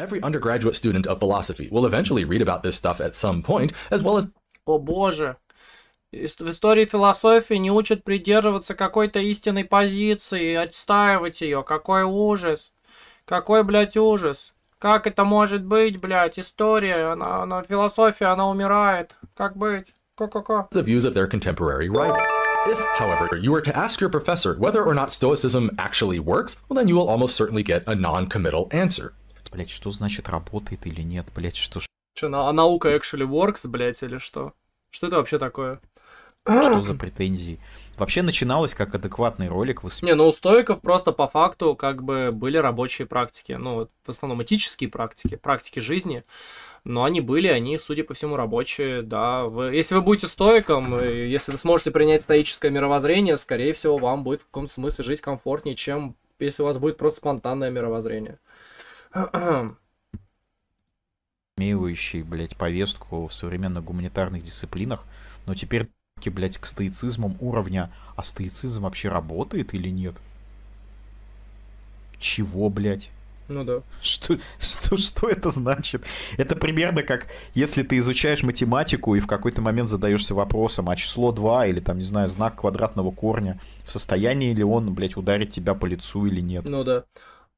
Every undergraduate student of philosophy will eventually read about this stuff at some point, as well as... О боже! В истории философии не учат придерживаться какой-то истинной позиции, отстаивать ее. Какой ужас! Какой, блядь, ужас! Как это может быть, блядь? История, она, она, философия, она умирает. Как быть? Ко-ко-ко. The views of their contemporary writers. If, however, you were to ask your professor whether or not Stoicism actually works, well then you will almost certainly get a non-committal answer. Блять, что значит работает или нет, блять, что ж... Че, а наука actually works, блять, или что? Что это вообще такое? Что за претензии? Вообще начиналось как адекватный ролик. Высп... Не, ну у стоиков просто по факту как бы были рабочие практики. Ну, вот, в основном этические практики, практики жизни. Но они были, они, судя по всему, рабочие, да. Вы, если вы будете стоиком, э, если вы сможете принять стоическое мировоззрение, скорее всего, вам будет в каком-то смысле жить комфортнее, чем если у вас будет просто спонтанное мировоззрение имеющий, блядь, повестку в современных гуманитарных дисциплинах, но теперь, блядь, к стоицизмам уровня, а стоицизм вообще работает или нет? Чего, блядь? Ну да. Что, что, что это значит? Это примерно как, если ты изучаешь математику и в какой-то момент задаешься вопросом, а число 2 или там, не знаю, знак квадратного корня, в состоянии ли он, блядь, ударить тебя по лицу или нет? Ну да.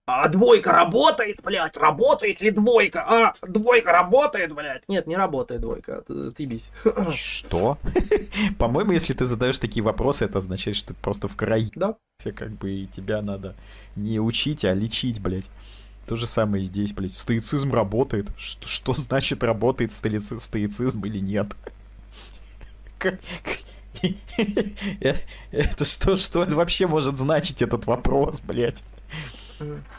А двойка работает, блядь, работает ли двойка? А, двойка работает, блядь. Нет, не работает двойка, Ты бись. Что? По-моему, если ты задаешь такие вопросы, это означает, что ты просто в крае. Да. Все Как бы и тебя надо не учить, а лечить, блядь. То же самое здесь, блядь. Стоицизм работает. Что, что значит работает стоици стоицизм или нет? Э, это что, что вообще может значить этот вопрос, блядь?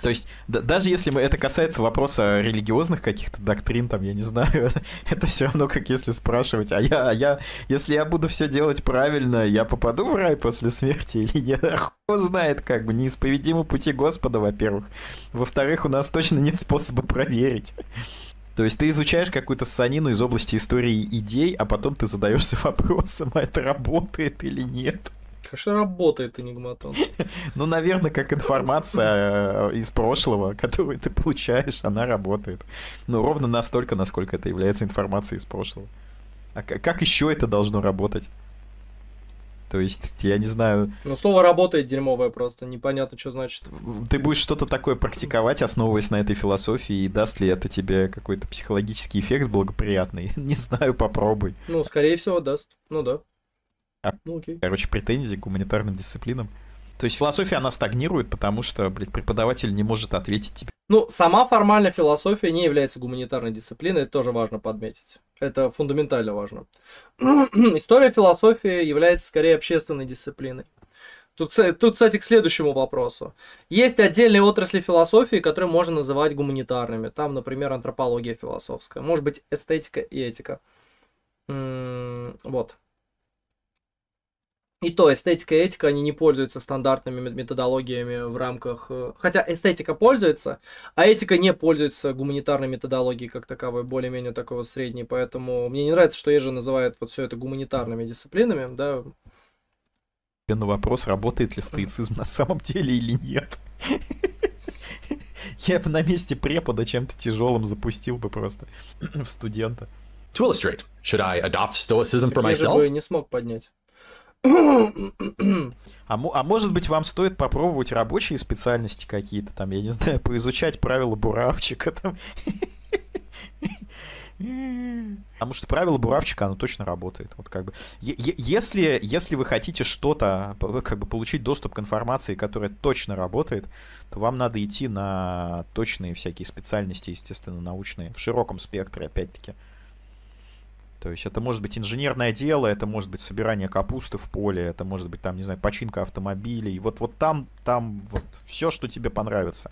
То есть, да, даже если мы, это касается вопроса религиозных каких-то доктрин, там, я не знаю, это все равно как если спрашивать, а я, а я, если я буду все делать правильно, я попаду в рай после смерти или нет? Хуй знает, как бы, неисповедимы пути Господа, во-первых. Во-вторых, у нас точно нет способа проверить. То есть ты изучаешь какую-то санину из области истории идей, а потом ты задаешься вопросом, а это работает или нет. Хорошо работает Энигматон? ну, наверное, как информация э, из прошлого, которую ты получаешь, она работает. Ну, ровно настолько, насколько это является информацией из прошлого. А как еще это должно работать? То есть, я не знаю... Ну, слово «работает» дерьмовое просто, непонятно, что значит. Ты будешь что-то такое практиковать, основываясь на этой философии, и даст ли это тебе какой-то психологический эффект благоприятный? не знаю, попробуй. Ну, скорее всего, даст. Ну да. А, ну, окей. Короче, претензии к гуманитарным дисциплинам. То есть философия, она стагнирует, потому что, блядь, преподаватель не может ответить тебе. Ну, сама формальная философия не является гуманитарной дисциплиной, это тоже важно подметить. Это фундаментально важно. История философии является скорее общественной дисциплиной. Тут, тут, кстати, к следующему вопросу. Есть отдельные отрасли философии, которые можно называть гуманитарными. Там, например, антропология философская. Может быть, эстетика и этика. М -м вот. И то эстетика и этика, они не пользуются стандартными методологиями в рамках... Э, хотя эстетика пользуется, а этика не пользуется гуманитарной методологией как таковой, более-менее такой вот средней. Поэтому мне не нравится, что Ежи называет вот все это гуманитарными дисциплинами, да. На вопрос, работает ли стоицизм на самом деле или нет. Я бы на месте препода чем-то тяжелым запустил бы просто в студента. To illustrate, should I adopt stoicism for myself? Я бы не смог поднять. А, а может быть, вам стоит попробовать рабочие специальности какие-то там, я не знаю, поизучать правила буравчика там. Потому что правило буравчика, оно точно работает. Вот как бы. Если, если вы хотите что-то, как бы получить доступ к информации, которая точно работает, то вам надо идти на точные всякие специальности, естественно, научные, в широком спектре, опять-таки. То есть это может быть инженерное дело, это может быть собирание капусты в поле, это может быть там, не знаю, починка автомобилей. Вот, вот там, там вот все, что тебе понравится.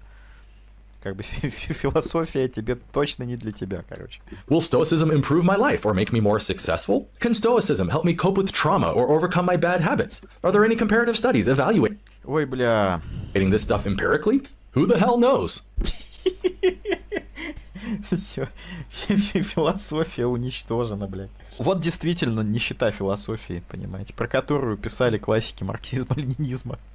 Как бы философия тебе точно не для тебя, короче. Will Stoicism improve my life or make me more successful? Can Stoicism help me cope with trauma or overcome my bad habits? Are there any comparative studies evaluating Ой, бля. this stuff empirically? Who the hell knows? Все. Философия уничтожена, блядь. Вот действительно нищета философии, понимаете, про которую писали классики марксизма-ленинизма.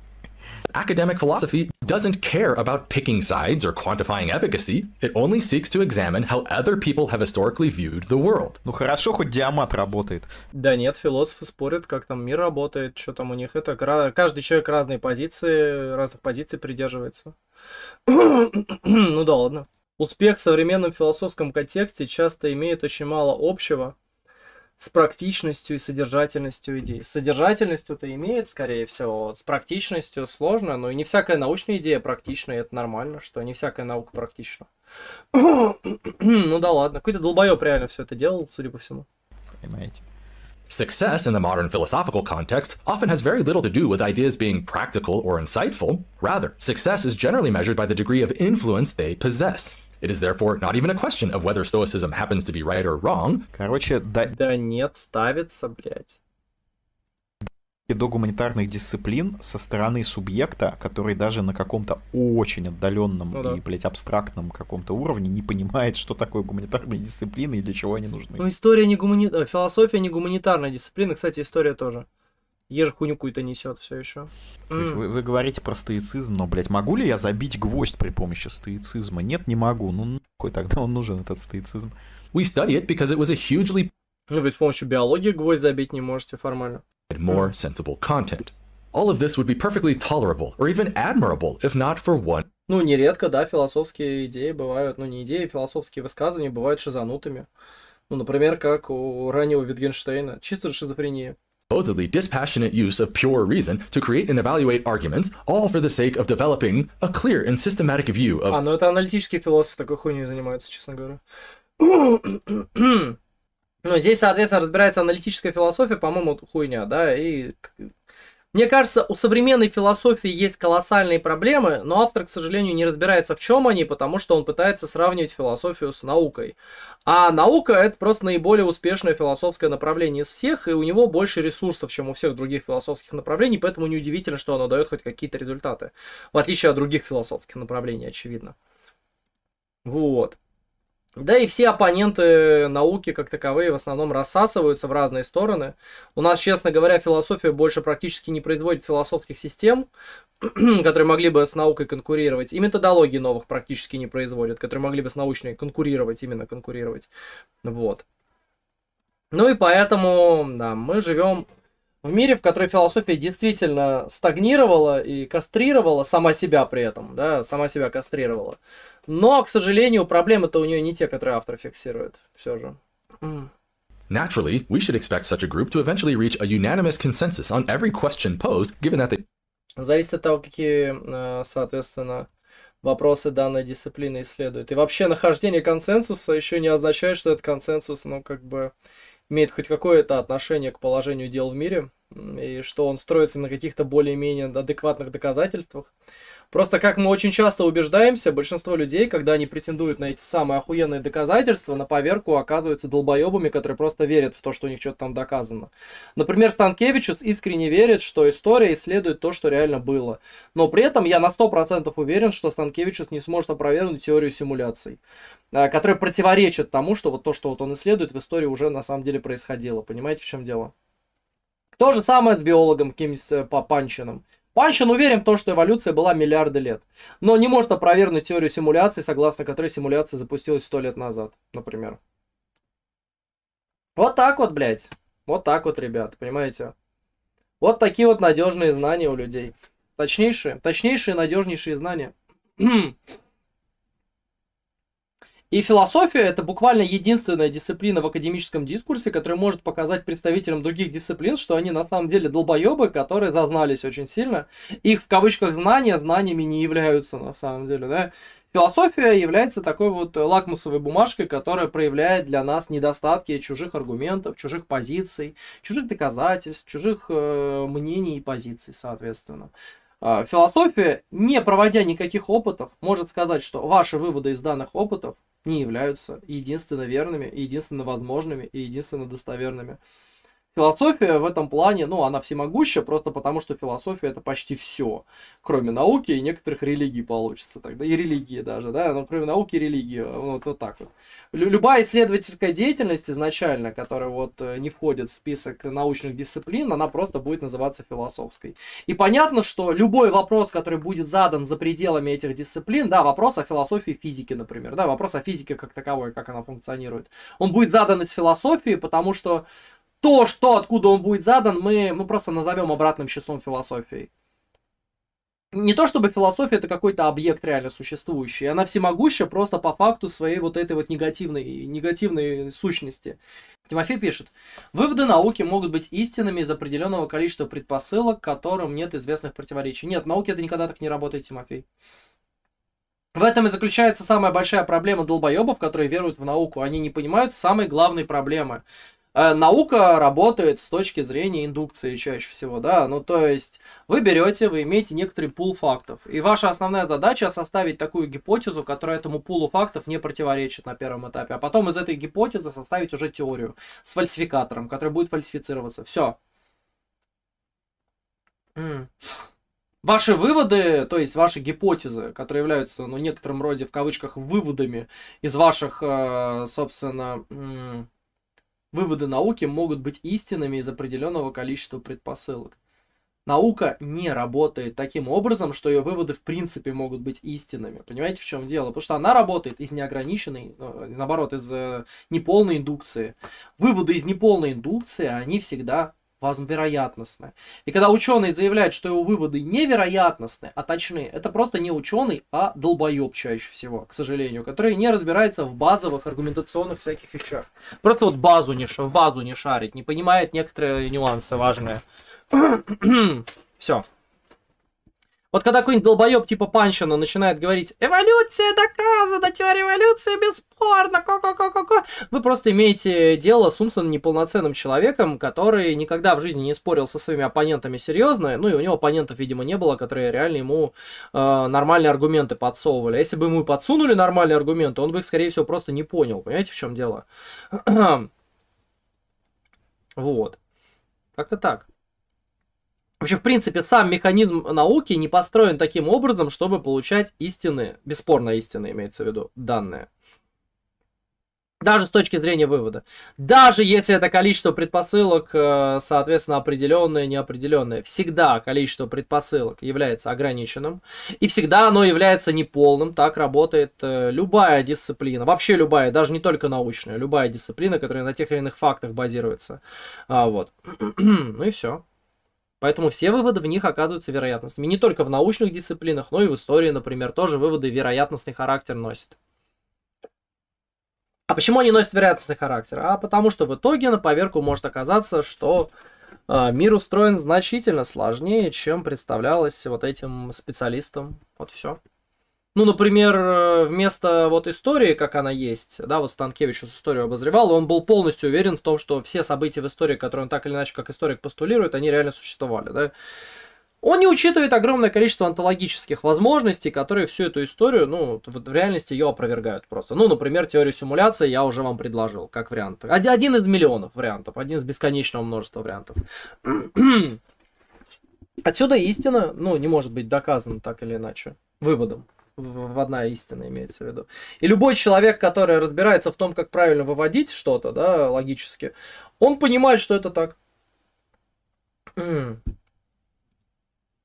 Academic philosophy doesn't care about picking sides or quantifying efficacy. It only seeks to examine how other people have historically viewed the world. Ну хорошо, хоть диамат работает. Да нет, философы спорят, как там мир работает, что там у них. Это каждый человек разные позиции, разных позиций придерживается. ну да ладно. Успех в современном философском контексте часто имеет очень мало общего с практичностью и содержательностью идей. содержательностью-то имеет, скорее всего, с практичностью сложно, но и не всякая научная идея практична, и это нормально, что не всякая наука практична. ну да ладно, какой-то долбоеб реально все это делал, судя по всему. Понимаете. Success in the modern philosophical context often has very little to do with ideas being practical or insightful. Rather, success is generally measured by the degree of influence they possess. It is therefore not even a question of whether Stoicism happens to be right or wrong. Короче, да... Да нет, ставится, блядь до гуманитарных дисциплин со стороны субъекта, который даже на каком-то очень отдаленном ну, да. и, блядь, абстрактном каком-то уровне не понимает, что такое гуманитарные дисциплины и для чего они нужны. Ну, история не гуманитарная, э, философия не гуманитарная дисциплина, кстати, история тоже. Еж хуйню какую-то несет все еще. Mm. Вы, вы говорите про стоицизм, но, блядь, могу ли я забить гвоздь при помощи стоицизма? Нет, не могу. Ну, какой тогда он нужен, этот стоицизм? We studied because it was a hugely... Ну, ведь с помощью биологии гвоздь забить не можете формально. And more sensible content. All of this would be perfectly tolerable, or even admirable, if not for one... Ну, нередко, да, философские идеи бывают, ну, не идеи, философские высказывания бывают шизанутыми. Ну, например, как у раннего Витгенштейна. Чисто шизофрения. supposedly dispassionate use of pure reason to create and evaluate arguments, all for the sake of developing a clear and systematic view of... А, ну это аналитические философы такой хуйней занимается, честно говоря. Ну, здесь, соответственно, разбирается аналитическая философия, по-моему, хуйня, да, и Мне кажется, у современной философии есть колоссальные проблемы, но автор, к сожалению, не разбирается, в чем они, потому что он пытается сравнивать философию с наукой. А наука это просто наиболее успешное философское направление из всех, и у него больше ресурсов, чем у всех других философских направлений, поэтому неудивительно, что оно дает хоть какие-то результаты, в отличие от других философских направлений, очевидно. Вот. Да и все оппоненты науки как таковые в основном рассасываются в разные стороны. У нас, честно говоря, философия больше практически не производит философских систем, которые могли бы с наукой конкурировать. И методологии новых практически не производят, которые могли бы с научной конкурировать, именно конкурировать. Вот. Ну и поэтому, да, мы живем в мире, в которой философия действительно стагнировала и кастрировала сама себя при этом, да, сама себя кастрировала. Но, к сожалению, проблемы-то у нее не те, которые автор фиксирует, все же. Naturally, we should expect such a group to eventually reach a unanimous consensus on every question posed, given that they... Зависит от того, какие, э, соответственно, вопросы данной дисциплины исследуют. И вообще нахождение консенсуса еще не означает, что этот консенсус, ну, как бы имеет хоть какое-то отношение к положению дел в мире, и что он строится на каких-то более-менее адекватных доказательствах. Просто как мы очень часто убеждаемся, большинство людей, когда они претендуют на эти самые охуенные доказательства, на поверку оказываются долбоебами, которые просто верят в то, что у них что-то там доказано. Например, Станкевичус искренне верит, что история исследует то, что реально было. Но при этом я на 100% уверен, что Станкевичус не сможет опровергнуть теорию симуляций а, которая противоречит тому, что вот то, что вот он исследует в истории уже на самом деле происходило. Понимаете, в чем дело? То же самое с биологом каким-нибудь э, Панчиным. Паншин уверен в том, что эволюция была миллиарды лет, но не может опровергнуть теорию симуляции, согласно которой симуляция запустилась сто лет назад, например. Вот так вот, блядь. Вот так вот, ребят, понимаете? Вот такие вот надежные знания у людей. Точнейшие, точнейшие, надежнейшие знания. И философия это буквально единственная дисциплина в академическом дискурсе, которая может показать представителям других дисциплин, что они на самом деле долбоебы, которые зазнались очень сильно. Их в кавычках знания знаниями не являются на самом деле. Да? Философия является такой вот лакмусовой бумажкой, которая проявляет для нас недостатки чужих аргументов, чужих позиций, чужих доказательств, чужих э, мнений и позиций, соответственно. А, философия, не проводя никаких опытов, может сказать, что ваши выводы из данных опытов не являются единственно верными, единственно возможными и единственно достоверными. Философия в этом плане, ну, она всемогуща, просто потому что философия это почти все, кроме науки и некоторых религий получится тогда, и религии даже, да, но кроме науки и религии, вот, вот так вот. Любая исследовательская деятельность изначально, которая вот э, не входит в список научных дисциплин, она просто будет называться философской. И понятно, что любой вопрос, который будет задан за пределами этих дисциплин, да, вопрос о философии физики, например, да, вопрос о физике как таковой, как она функционирует, он будет задан из философии, потому что то, что, откуда он будет задан, мы, мы просто назовем обратным числом философии. Не то чтобы философия это какой-то объект реально существующий, она всемогуща просто по факту своей вот этой вот негативной, негативной сущности. Тимофей пишет, выводы науки могут быть истинными из определенного количества предпосылок, которым нет известных противоречий. Нет, науки это никогда так не работает, Тимофей. В этом и заключается самая большая проблема долбоебов, которые веруют в науку. Они не понимают самой главной проблемы. Э, наука работает с точки зрения индукции чаще всего, да, ну то есть вы берете, вы имеете некоторый пул фактов, и ваша основная задача составить такую гипотезу, которая этому пулу фактов не противоречит на первом этапе, а потом из этой гипотезы составить уже теорию с фальсификатором, который будет фальсифицироваться, все. Ваши выводы, то есть ваши гипотезы, которые являются, ну, некоторым роде, в кавычках, выводами из ваших, э, собственно, Выводы науки могут быть истинными из определенного количества предпосылок. Наука не работает таким образом, что ее выводы в принципе могут быть истинными. Понимаете, в чем дело? Потому что она работает из неограниченной, э, наоборот, из э, неполной индукции. Выводы из неполной индукции, они всегда вероятностны. И когда ученые заявляют, что его выводы невероятностны, а точны, это просто не ученый, а долбоеб чаще всего, к сожалению, который не разбирается в базовых аргументационных всяких вещах. Просто вот базу не, в базу не шарит, не понимает некоторые нюансы важные. Все. Вот когда какой-нибудь долбоеб типа Панчина начинает говорить «Эволюция доказана, теория эволюции бесспорно, ко-ко-ко-ко-ко», вы просто имеете дело с умственно неполноценным человеком, который никогда в жизни не спорил со своими оппонентами серьезно, ну и у него оппонентов, видимо, не было, которые реально ему э, нормальные аргументы подсовывали. А если бы ему подсунули нормальные аргументы, он бы их, скорее всего, просто не понял. Понимаете, в чем дело? вот. Как-то так. Вообще, в принципе, сам механизм науки не построен таким образом, чтобы получать истины, бесспорно истины имеется в виду, данные. Даже с точки зрения вывода. Даже если это количество предпосылок, э, соответственно, определенное, неопределенное. Всегда количество предпосылок является ограниченным. И всегда оно является неполным. Так работает э, любая дисциплина. Вообще любая, даже не только научная. Любая дисциплина, которая на тех или иных фактах базируется. А, вот. ну и все. Поэтому все выводы в них оказываются вероятностными. Не только в научных дисциплинах, но и в истории, например, тоже выводы вероятностный характер носят. А почему они носят вероятностный характер? А потому что в итоге на поверку может оказаться, что э, мир устроен значительно сложнее, чем представлялось вот этим специалистам. Вот все. Ну, например, э, вместо вот истории, как она есть, да, вот Станкевич историю обозревал, он был полностью уверен в том, что все события в истории, которые он так или иначе как историк постулирует, они реально существовали, да. Он не учитывает огромное количество онтологических возможностей, которые всю эту историю, ну, в реальности ее опровергают просто. Ну, например, теорию симуляции я уже вам предложил, как вариант. Один из миллионов вариантов, один из бесконечного множества вариантов. Отсюда истина, ну, не может быть доказана так или иначе выводом в одна истина имеется в виду. И любой человек, который разбирается в том, как правильно выводить что-то, да, логически, он понимает, что это так.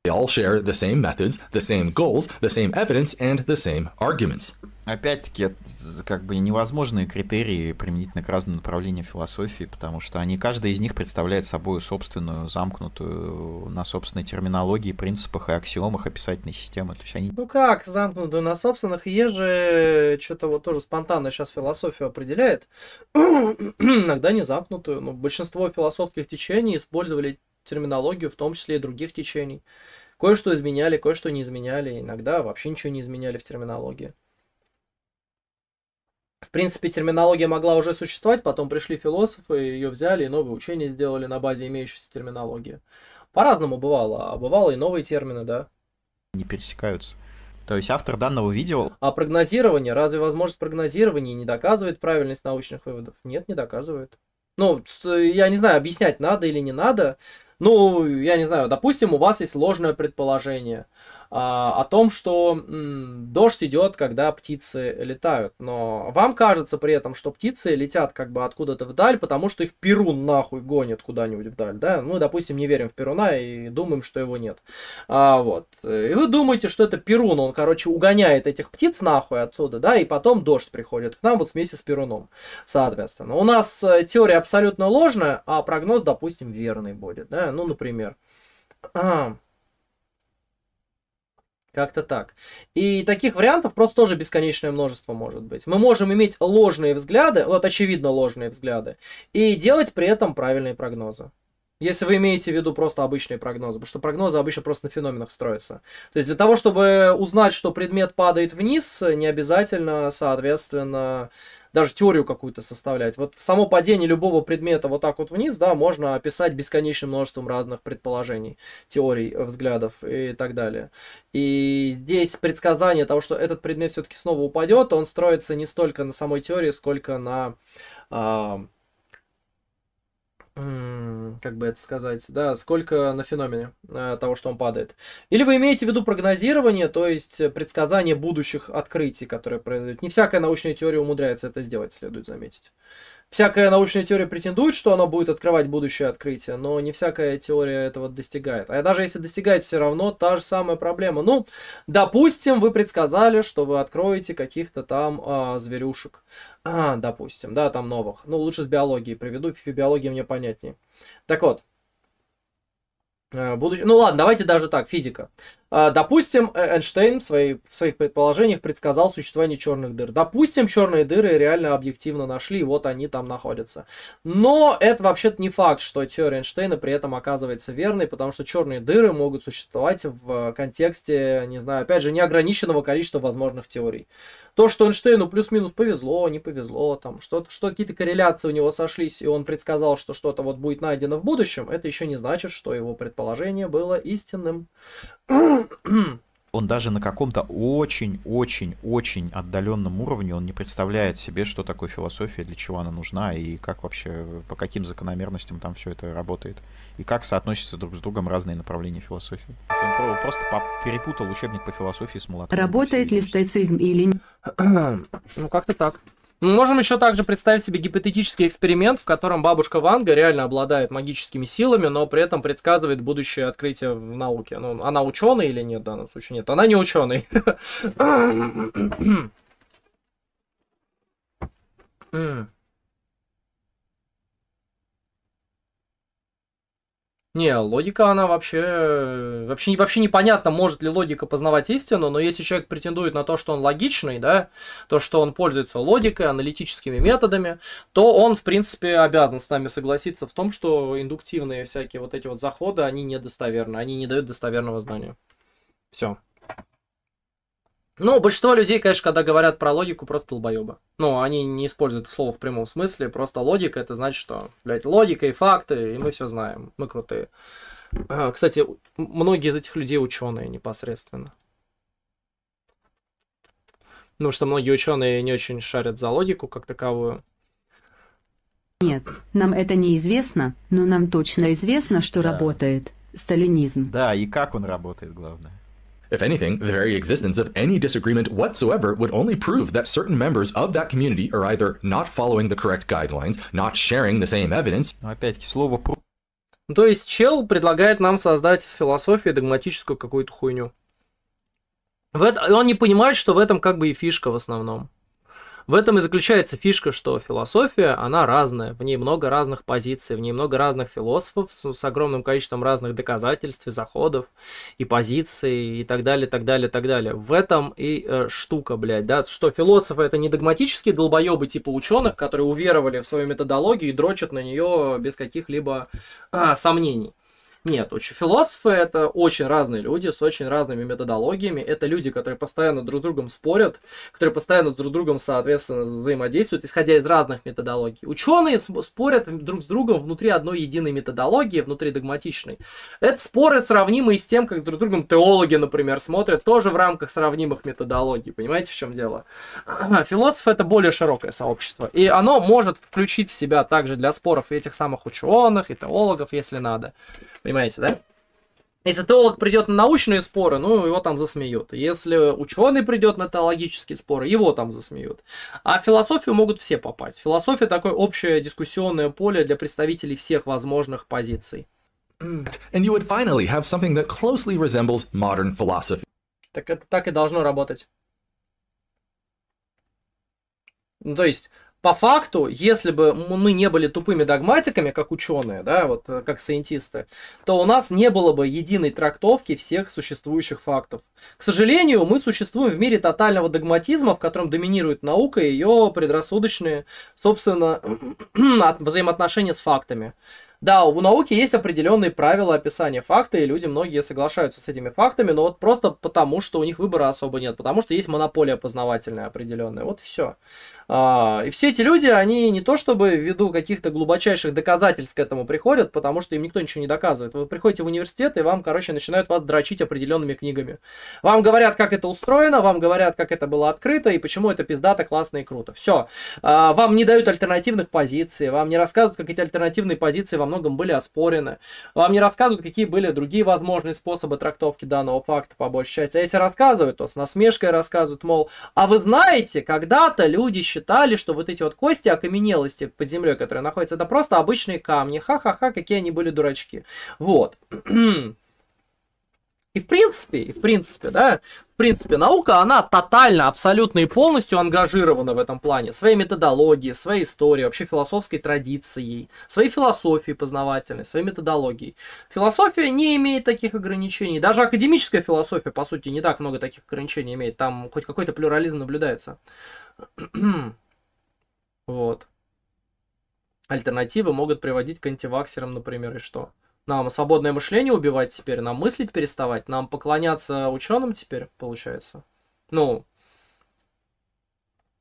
They all share the same methods, the same goals, the same evidence, and the same arguments. Опять-таки, как бы невозможные критерии применительно к разным направлениям философии, потому что они, каждый из них представляет собой собственную, замкнутую э, на собственной терминологии, принципах и аксиомах описательной системы. То есть они... Ну как, замкнутую на собственных, еже э, что-то вот тоже спонтанно сейчас философию определяет, иногда не замкнутую. Но ну, большинство философских течений использовали терминологию, в том числе и других течений. Кое-что изменяли, кое-что не изменяли, иногда вообще ничего не изменяли в терминологии. В принципе, терминология могла уже существовать, потом пришли философы, ее взяли и новые учения сделали на базе имеющейся терминологии. По-разному бывало, а бывало и новые термины, да. Не пересекаются. То есть автор данного видео... А прогнозирование? Разве возможность прогнозирования не доказывает правильность научных выводов? Нет, не доказывает. Ну, я не знаю, объяснять надо или не надо. Ну, я не знаю, допустим, у вас есть ложное предположение. А, о том, что дождь идет, когда птицы летают. Но вам кажется при этом, что птицы летят как бы откуда-то вдаль, потому что их Перун нахуй гонит куда-нибудь вдаль, да? Мы, допустим, не верим в Перуна и думаем, что его нет. А, вот. И вы думаете, что это Перун, он, короче, угоняет этих птиц нахуй отсюда, да, и потом дождь приходит к нам вот вместе с Перуном, соответственно. У нас э, теория абсолютно ложная, а прогноз, допустим, верный будет, да? Ну, например. А. Как-то так. И таких вариантов просто тоже бесконечное множество может быть. Мы можем иметь ложные взгляды, вот очевидно ложные взгляды, и делать при этом правильные прогнозы. Если вы имеете в виду просто обычные прогнозы, потому что прогнозы обычно просто на феноменах строятся. То есть для того, чтобы узнать, что предмет падает вниз, не обязательно, соответственно, даже теорию какую-то составлять. Вот само падение любого предмета вот так вот вниз, да, можно описать бесконечным множеством разных предположений, теорий, э, взглядов и так далее. И здесь предсказание того, что этот предмет все-таки снова упадет, он строится не столько на самой теории, сколько на а, как бы это сказать, да, сколько на феномене э, того, что он падает. Или вы имеете в виду прогнозирование, то есть э, предсказание будущих открытий, которые произойдут. Не всякая научная теория умудряется это сделать, следует заметить. Всякая научная теория претендует, что она будет открывать будущее открытие, но не всякая теория этого достигает. А даже если достигает, все равно та же самая проблема. Ну, допустим, вы предсказали, что вы откроете каких-то там а, зверюшек. А, допустим, да, там новых. Ну, лучше с биологии приведу, биология мне понятнее. Так вот, э, Будущее... Ну ладно, давайте даже так, физика. А, допустим, э, Эйнштейн в, своей, в своих предположениях предсказал существование черных дыр. Допустим, черные дыры реально объективно нашли, и вот они там находятся. Но это вообще-то не факт, что теория Эйнштейна при этом оказывается верной, потому что черные дыры могут существовать в контексте, не знаю, опять же, неограниченного количества возможных теорий. То, что Эйнштейну плюс-минус повезло, не повезло, там что-то, что что какие то корреляции у него сошлись, и он предсказал, что что-то вот будет найдено в будущем, это еще не значит, что его предположение было истинным. он даже на каком-то очень-очень-очень отдаленном уровне, он не представляет себе, что такое философия, для чего она нужна и как вообще, по каким закономерностям там все это работает. И как соотносятся друг с другом разные направления философии. Он просто перепутал учебник по философии с молотком. Работает ли стоицизм или нет? ну, как-то так. Мы можем еще также представить себе гипотетический эксперимент, в котором бабушка Ванга реально обладает магическими силами, но при этом предсказывает будущее открытие в науке. Ну, она ученый или нет в данном случае? Нет, она не ученый. Mm. Не, логика, она вообще, э, вообще, вообще непонятно, может ли логика познавать истину, но если человек претендует на то, что он логичный, да, то, что он пользуется логикой, аналитическими методами, то он, в принципе, обязан с нами согласиться в том, что индуктивные всякие вот эти вот заходы, они недостоверны, они не дают достоверного знания. Все. Ну, большинство людей, конечно, когда говорят про логику, просто долбоебы. Ну, они не используют это слово в прямом смысле, просто логика, это значит, что, блядь, логика и факты, и мы все знаем, мы крутые. А, кстати, многие из этих людей ученые непосредственно. Ну что многие ученые не очень шарят за логику как таковую. Нет, нам это неизвестно, но нам точно известно, что да. работает сталинизм. Да, и как он работает, главное. If anything, the very existence of any disagreement whatsoever would only prove that certain members of that community are either not following the correct guidelines, not sharing the same evidence. Опять-таки слово про. То есть чел предлагает нам создать из философии догматическую какую-то хуйню. В это... Он не понимает, что в этом как бы и фишка в основном. В этом и заключается фишка, что философия, она разная, в ней много разных позиций, в ней много разных философов с, с огромным количеством разных доказательств и заходов, и позиций, и так далее, так далее, так далее. В этом и э, штука, блядь, да, что философы это не догматические долбоебы типа ученых, которые уверовали в свою методологию и дрочат на нее без каких-либо э, сомнений. Нет, очень философы это очень разные люди с очень разными методологиями. Это люди, которые постоянно друг с другом спорят, которые постоянно друг с другом, соответственно, взаимодействуют, исходя из разных методологий. Ученые спорят друг с другом внутри одной единой методологии, внутри догматичной. Это споры сравнимые с тем, как друг с другом теологи, например, смотрят, тоже в рамках сравнимых методологий. Понимаете, в чем дело? Философ это более широкое сообщество. И оно может включить в себя также для споров этих самых ученых, и теологов, если надо. Понимаете, да? Если теолог придет на научные споры, ну, его там засмеют. Если ученый придет на теологические споры, его там засмеют. А в философию могут все попасть. Философия такое общее дискуссионное поле для представителей всех возможных позиций. And you would finally have something that closely resembles modern philosophy. Так это так и должно работать. Ну, то есть, по факту, если бы мы не были тупыми догматиками, как ученые, да, вот э, как сайентисты, то у нас не было бы единой трактовки всех существующих фактов. К сожалению, мы существуем в мире тотального догматизма, в котором доминирует наука и ее предрассудочные, собственно, взаимоотношения с фактами. Да, у науки есть определенные правила описания факта, и люди многие соглашаются с этими фактами, но вот просто потому, что у них выбора особо нет, потому что есть монополия познавательная определенная. Вот все. А, и все эти люди, они не то чтобы ввиду каких-то глубочайших доказательств к этому приходят, потому что им никто ничего не доказывает. Вы приходите в университет, и вам, короче, начинают вас дрочить определенными книгами. Вам говорят, как это устроено, вам говорят, как это было открыто, и почему это пиздато, классно и круто. Все. А, вам не дают альтернативных позиций, вам не рассказывают, как эти альтернативные позиции вам многом были оспорены. Вам не рассказывают, какие были другие возможные способы трактовки данного факта, по большей части. А если рассказывают, то с насмешкой рассказывают, мол, а вы знаете, когда-то люди считали, что вот эти вот кости окаменелости под землей, которые находятся, это просто обычные камни. Ха-ха-ха, какие они были дурачки. Вот. И в принципе, и в принципе, да, принципе, наука, она тотально, абсолютно и полностью ангажирована в этом плане. Своей методологией, своей историей, вообще философской традицией, своей философией познавательной, своей методологией. Философия не имеет таких ограничений. Даже академическая философия, по сути, не так много таких ограничений имеет. Там хоть какой-то плюрализм наблюдается. вот. Альтернативы могут приводить к антиваксерам, например, и что? Нам свободное мышление убивать теперь, нам мыслить переставать, нам поклоняться ученым теперь, получается. Ну,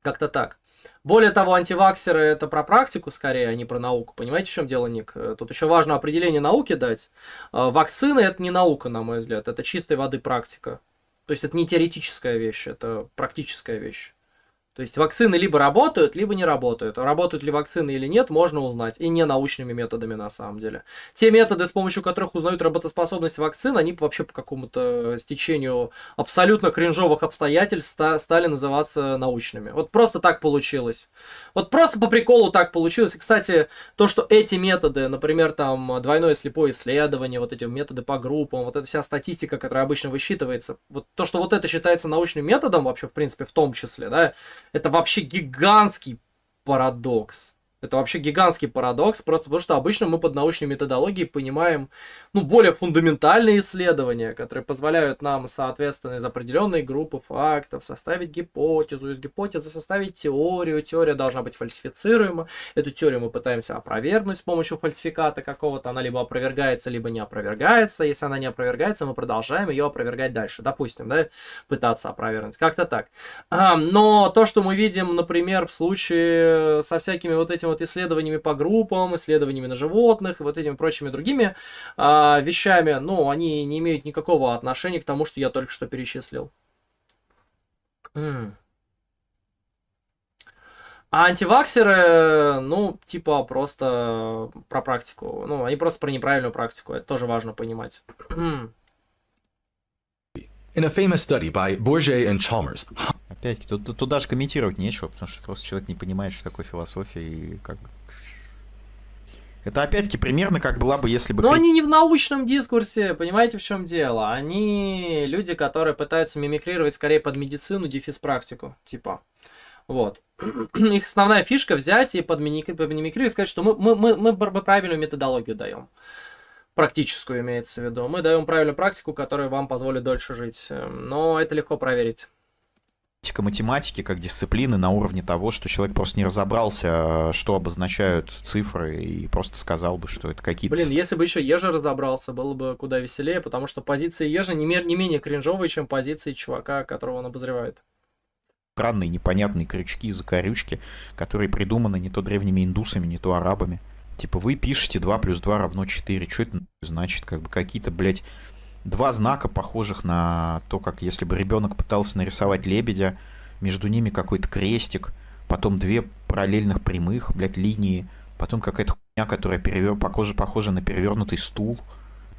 как-то так. Более того, антиваксеры это про практику скорее, а не про науку. Понимаете, в чем дело, Ник? Э, тут еще важно определение науки дать. Э, вакцины это не наука, на мой взгляд, это чистой воды практика. То есть это не теоретическая вещь, это практическая вещь. То есть вакцины либо работают, либо не работают. Работают ли вакцины или нет, можно узнать. И не научными методами на самом деле. Те методы, с помощью которых узнают работоспособность вакцин, они вообще по какому-то стечению абсолютно кринжовых обстоятельств стали называться научными. Вот просто так получилось. Вот просто по приколу так получилось. И, кстати, то, что эти методы, например, там двойное слепое исследование, вот эти методы по группам, вот эта вся статистика, которая обычно высчитывается, вот то, что вот это считается научным методом вообще, в принципе, в том числе, да, это вообще гигантский парадокс. Это вообще гигантский парадокс, просто потому что обычно мы под научной методологией понимаем ну, более фундаментальные исследования, которые позволяют нам, соответственно, из определенной группы фактов составить гипотезу, из гипотезы составить теорию, теория должна быть фальсифицируема, эту теорию мы пытаемся опровергнуть с помощью фальсификата какого-то, она либо опровергается, либо не опровергается, если она не опровергается, мы продолжаем ее опровергать дальше, допустим, да, пытаться опровергнуть, как-то так. Но то, что мы видим, например, в случае со всякими вот этими вот исследованиями по группам, исследованиями на животных и вот этими прочими другими э, вещами, ну, они не имеют никакого отношения к тому, что я только что перечислил. А антиваксеры, ну, типа просто про практику. Ну, они просто про неправильную практику. Это тоже важно понимать. In a famous study by Bourget and Chalmers, опять тут, тут, даже комментировать нечего, потому что просто человек не понимает, что такое философия и как это опять-таки примерно как была бы, если бы... Но они не в научном дискурсе, понимаете, в чем дело? Они люди, которые пытаются мимикрировать скорее под медицину, дефис-практику, типа. Вот. Их основная фишка взять и под мимикрировать, сказать, что мы, мы, мы, мы правильную методологию даем. Практическую имеется в виду. Мы даем правильную практику, которая вам позволит дольше жить. Эм, но это легко проверить математика математики как дисциплины на уровне того, что человек просто не разобрался, э, что обозначают цифры, и просто сказал бы, что это какие-то... Блин, если бы еще Ежи разобрался, было бы куда веселее, потому что позиции Ежа не, не менее кринжовые, чем позиции чувака, которого он обозревает. Странные, непонятные крючки и закорючки, которые придуманы не то древними индусами, не то арабами. Типа вы пишете 2 плюс 2 равно 4, что это значит? Как бы какие-то, блядь, два знака, похожих на то, как если бы ребенок пытался нарисовать лебедя, между ними какой-то крестик, потом две параллельных прямых, блядь, линии, потом какая-то хуйня, которая перевер... похожа, похожа на перевернутый стул.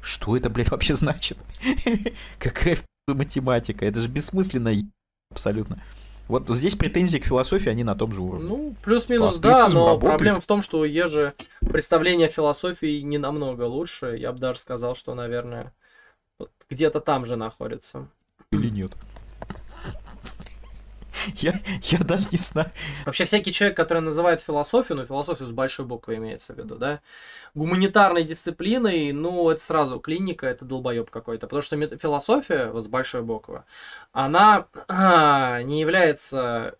Что это, блядь, вообще значит? Какая математика? Это же бессмысленно абсолютно. Вот здесь претензии к философии, они на том же уровне. Ну, плюс-минус, да, но работает. проблема в том, что у Ежи представление о философии не намного лучше. Я бы даже сказал, что, наверное, где-то там же находится. Или нет? Я, я даже не знаю. Вообще, всякий человек, который называет философию, ну, философию с большой буквы имеется в виду, да, гуманитарной дисциплиной, ну, это сразу клиника, это долбоеб какой-то. Потому что философия, вот с большой буквы, она а, не является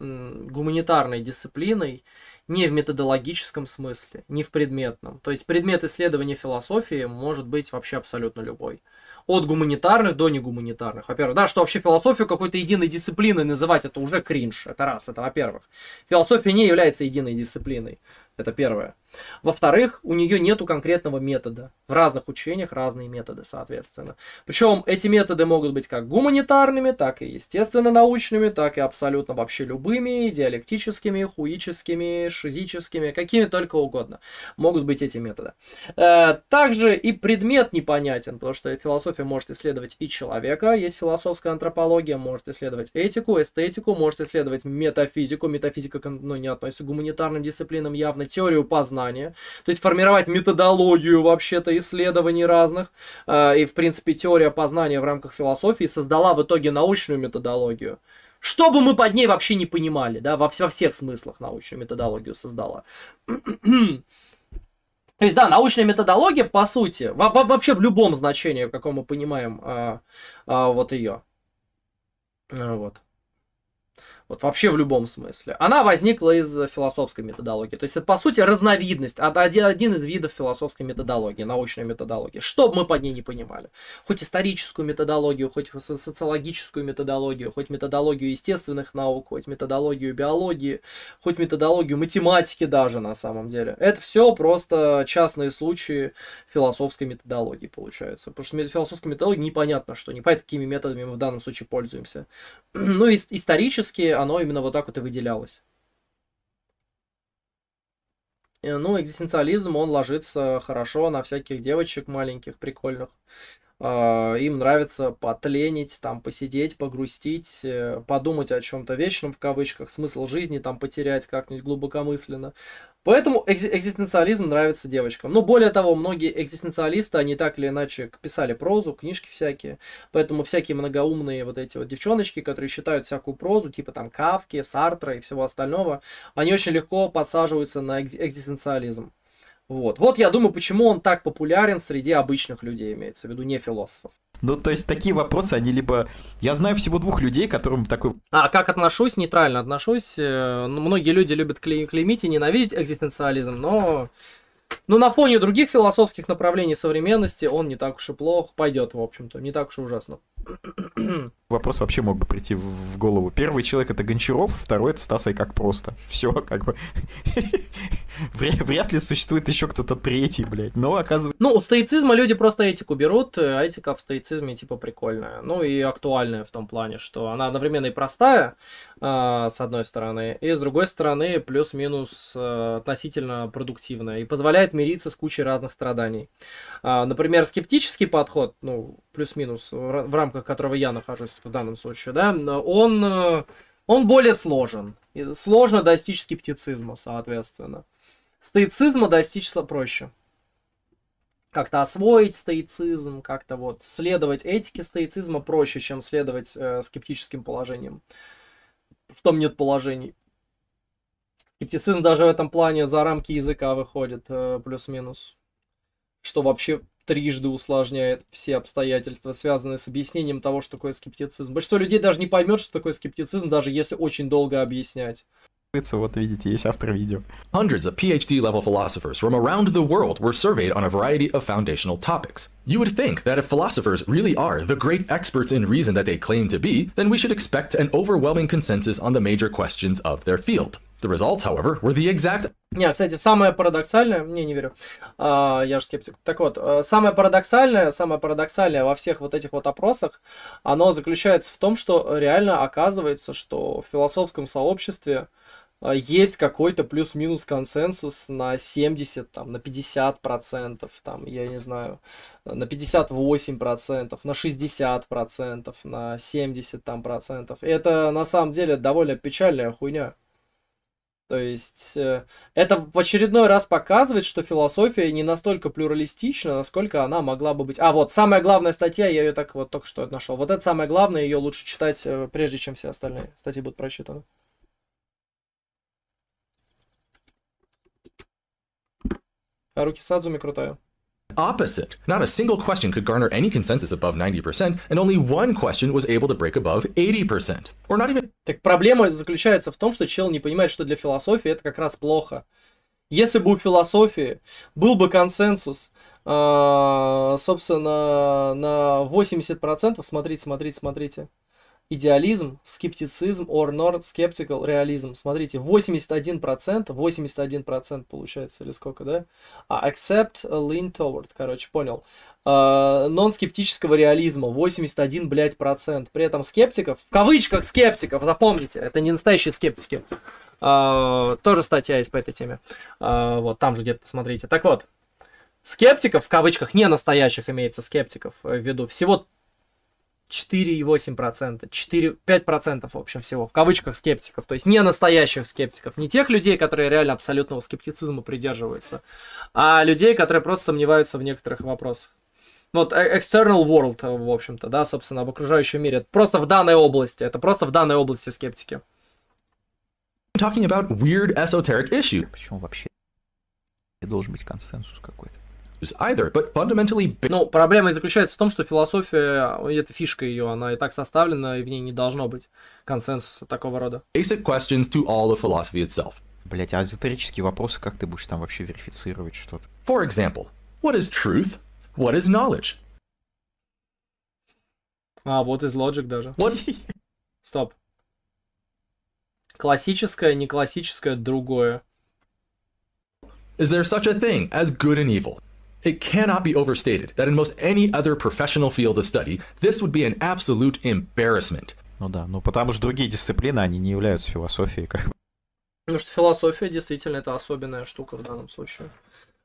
гуманитарной дисциплиной не в методологическом смысле, не в предметном. То есть предмет исследования философии может быть вообще абсолютно любой от гуманитарных до негуманитарных. Во-первых, да, что вообще философию какой-то единой дисциплины называть это уже кринж. Это раз, это во-первых. Философия не является единой дисциплиной. Это первое. Во-вторых, у нее нету конкретного метода. В разных учениях разные методы, соответственно. Причем эти методы могут быть как гуманитарными, так и естественно-научными, так и абсолютно вообще любыми, диалектическими, хуическими, шизическими, какими только угодно. Могут быть эти методы. Э, также и предмет непонятен, потому что философия может исследовать и человека, есть философская антропология, может исследовать этику, эстетику, может исследовать метафизику. Метафизика ну, не относится к гуманитарным дисциплинам явно, теорию познания знания, то есть формировать методологию вообще-то исследований разных, а, и, в принципе, теория познания в рамках философии создала в итоге научную методологию, что бы мы под ней вообще не понимали, да, во, во всех смыслах научную методологию создала. То есть, да, научная методология, по сути, вообще в любом значении, в каком мы понимаем а, а, вот ее. А, вот. Вот вообще в любом смысле. Она возникла из философской методологии. То есть это, по сути, разновидность, один из видов философской методологии, научной методологии. Что бы мы под ней не понимали. Хоть историческую методологию, хоть социологическую методологию, хоть методологию естественных наук, хоть методологию биологии, хоть методологию математики даже на самом деле. Это все просто частные случаи философской методологии получаются, Потому что философская методология непонятно что, не, непонятно какими методами мы в данном случае пользуемся. Ну и исторически оно именно вот так вот и выделялось. Э, ну, экзистенциализм, он ложится хорошо на всяких девочек маленьких, прикольных. А, им нравится потленить, там, посидеть, погрустить, э, подумать о чем-то вечном, в кавычках, смысл жизни там потерять как-нибудь глубокомысленно. Поэтому экзистенциализм нравится девочкам. Но ну, более того, многие экзистенциалисты, они так или иначе писали прозу, книжки всякие. Поэтому всякие многоумные вот эти вот девчоночки, которые считают всякую прозу, типа там Кавки, Сартра и всего остального, они очень легко подсаживаются на экзистенциализм. Вот. вот я думаю, почему он так популярен среди обычных людей, имеется в виду, не философов. Ну, то есть такие вопросы, они либо... Я знаю всего двух людей, которым такой... А, как отношусь? Нейтрально отношусь. Э, ну, многие люди любят клеймить и ненавидеть экзистенциализм, но... Ну, на фоне других философских направлений современности он не так уж и плохо пойдет, в общем-то, не так уж и ужасно. Вопрос вообще мог бы прийти в голову. Первый человек это Гончаров, второй это Стас и как просто. Все, как бы. Вряд ли существует еще кто-то третий, блядь. Но оказывается... Ну, у стоицизма люди просто этику берут, э, а этика в стоицизме типа прикольная. Ну и актуальная в том плане, что она одновременно и простая, э, с одной стороны, и с другой стороны плюс-минус э, относительно продуктивная и позволяет мириться с кучей разных страданий. А, например, скептический подход, ну, плюс-минус, в рамках которого я нахожусь в данном случае, да, он, э, он более сложен. Сложно достичь скептицизма, соответственно. Стоицизма достичь проще. Как-то освоить стоицизм, как-то вот следовать этике стоицизма проще, чем следовать э, скептическим положениям. В том нет положений. Скептицизм даже в этом плане за рамки языка выходит, э, плюс-минус. Что вообще трижды усложняет все обстоятельства, связанные с объяснением того, что такое скептицизм. Большинство людей даже не поймет, что такое скептицизм, даже если очень долго объяснять. Вот видите, есть автор видео. Hundreds of PhD-level philosophers from around the world were surveyed on a variety of foundational topics. You would think that if philosophers really are the great experts in reason that they claim to be, then we should expect an overwhelming consensus on the major questions of their field. The results, however, were the exact... Не, кстати, самое парадоксальное... Не, не верю. А, я же скептик. Так вот, э, самое парадоксальное, самое парадоксальное во всех вот этих вот опросах, оно заключается в том, что реально оказывается, что в философском сообществе э, есть какой-то плюс-минус консенсус на 70, там, на 50 процентов, там, я не знаю, на 58 процентов, на 60 процентов, на 70 там процентов. Это на самом деле довольно печальная хуйня. То есть э, это в очередной раз показывает, что философия не настолько плюралистична, насколько она могла бы быть. А вот самая главная статья, я ее так вот только что нашел. Вот это самое главное, ее лучше читать, э, прежде чем все остальные статьи будут прочитаны. Руки Садзуми крутая opposite. Not a single question could garner any consensus above 90%, and only one question was able to break above 80%. Or not even... Так проблема заключается в том, что чел не понимает, что для философии это как раз плохо. Если бы у философии был бы консенсус, а, собственно, на 80%, смотрите, смотрите, смотрите, идеализм, скептицизм, or not skeptical реализм. Смотрите, 81%, 81% получается, или сколько, да? А accept, э, lean toward, короче, понял. Uh, нон-скептического реализма 81, блядь, процент. При этом скептиков, в кавычках скептиков, запомните, это не настоящие скептики. Uh, тоже статья есть по этой теме. Uh, вот, там же где-то посмотрите. Так вот, скептиков, в кавычках, не настоящих имеется скептиков э, в виду, всего 4,8%, 4, 5% в общем всего, в кавычках скептиков, то есть не настоящих скептиков, не тех людей, которые реально абсолютного скептицизма придерживаются, а людей, которые просто сомневаются в некоторых вопросах. Вот э, external world, э, в общем-то, да, собственно, об окружающем мире. просто в данной области, это просто в данной области скептики. Talking about weird esoteric issue. Почему вообще должен быть консенсус какой-то? either, but fundamentally... Ну, проблема и заключается в том, что философия, это фишка ее, она и так составлена, и в ней не должно быть консенсуса такого рода. Basic questions to all of philosophy itself. Блять, а эзотерические вопросы как ты будешь там вообще верифицировать что-то? For example, what is truth? What is knowledge? А, вот из logic даже. What? Стоп. Классическое, не классическое, другое. Is there such a thing as good and evil? It cannot be overstated that in most any other professional field of study, this would be an absolute embarrassment. Ну да, ну потому что другие дисциплины, они не являются философией, как Потому что философия действительно это особенная штука в данном случае.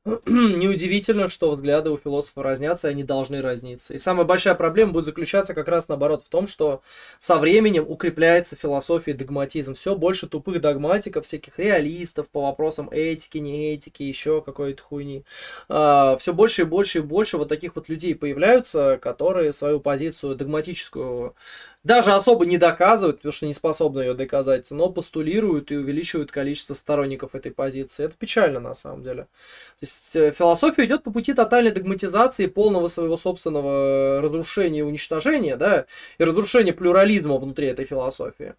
неудивительно, что взгляды у философов разнятся, и они должны разниться. И самая большая проблема будет заключаться как раз наоборот в том, что со временем укрепляется философия и догматизм. Все больше тупых догматиков, всяких реалистов по вопросам этики, не этики, еще какой-то хуйни. А, Все больше и больше и больше вот таких вот людей появляются, которые свою позицию догматическую даже особо не доказывают, потому что не способны ее доказать, но постулируют и увеличивают количество сторонников этой позиции. Это печально на самом деле. То есть э, философия идет по пути тотальной догматизации, полного своего собственного э, разрушения и уничтожения, да, и разрушения плюрализма внутри этой философии.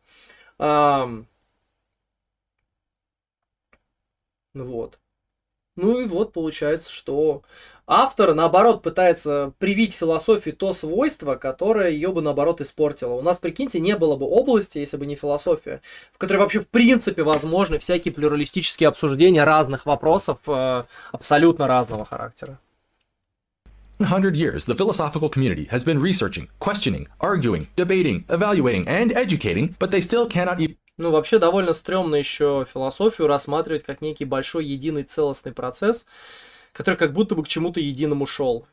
Вот. Ну и вот получается, что автор, наоборот, пытается привить философии то свойство, которое ее бы, наоборот, испортило. У нас, прикиньте, не было бы области, если бы не философия, в которой вообще, в принципе, возможны всякие плюралистические обсуждения разных вопросов э, абсолютно разного характера. 100 years, the philosophical community has been researching, questioning, arguing, debating, evaluating, and educating, but they still cannot even... Ну, вообще довольно стрёмно еще философию рассматривать как некий большой единый целостный процесс, который как будто бы к чему-то единому шел.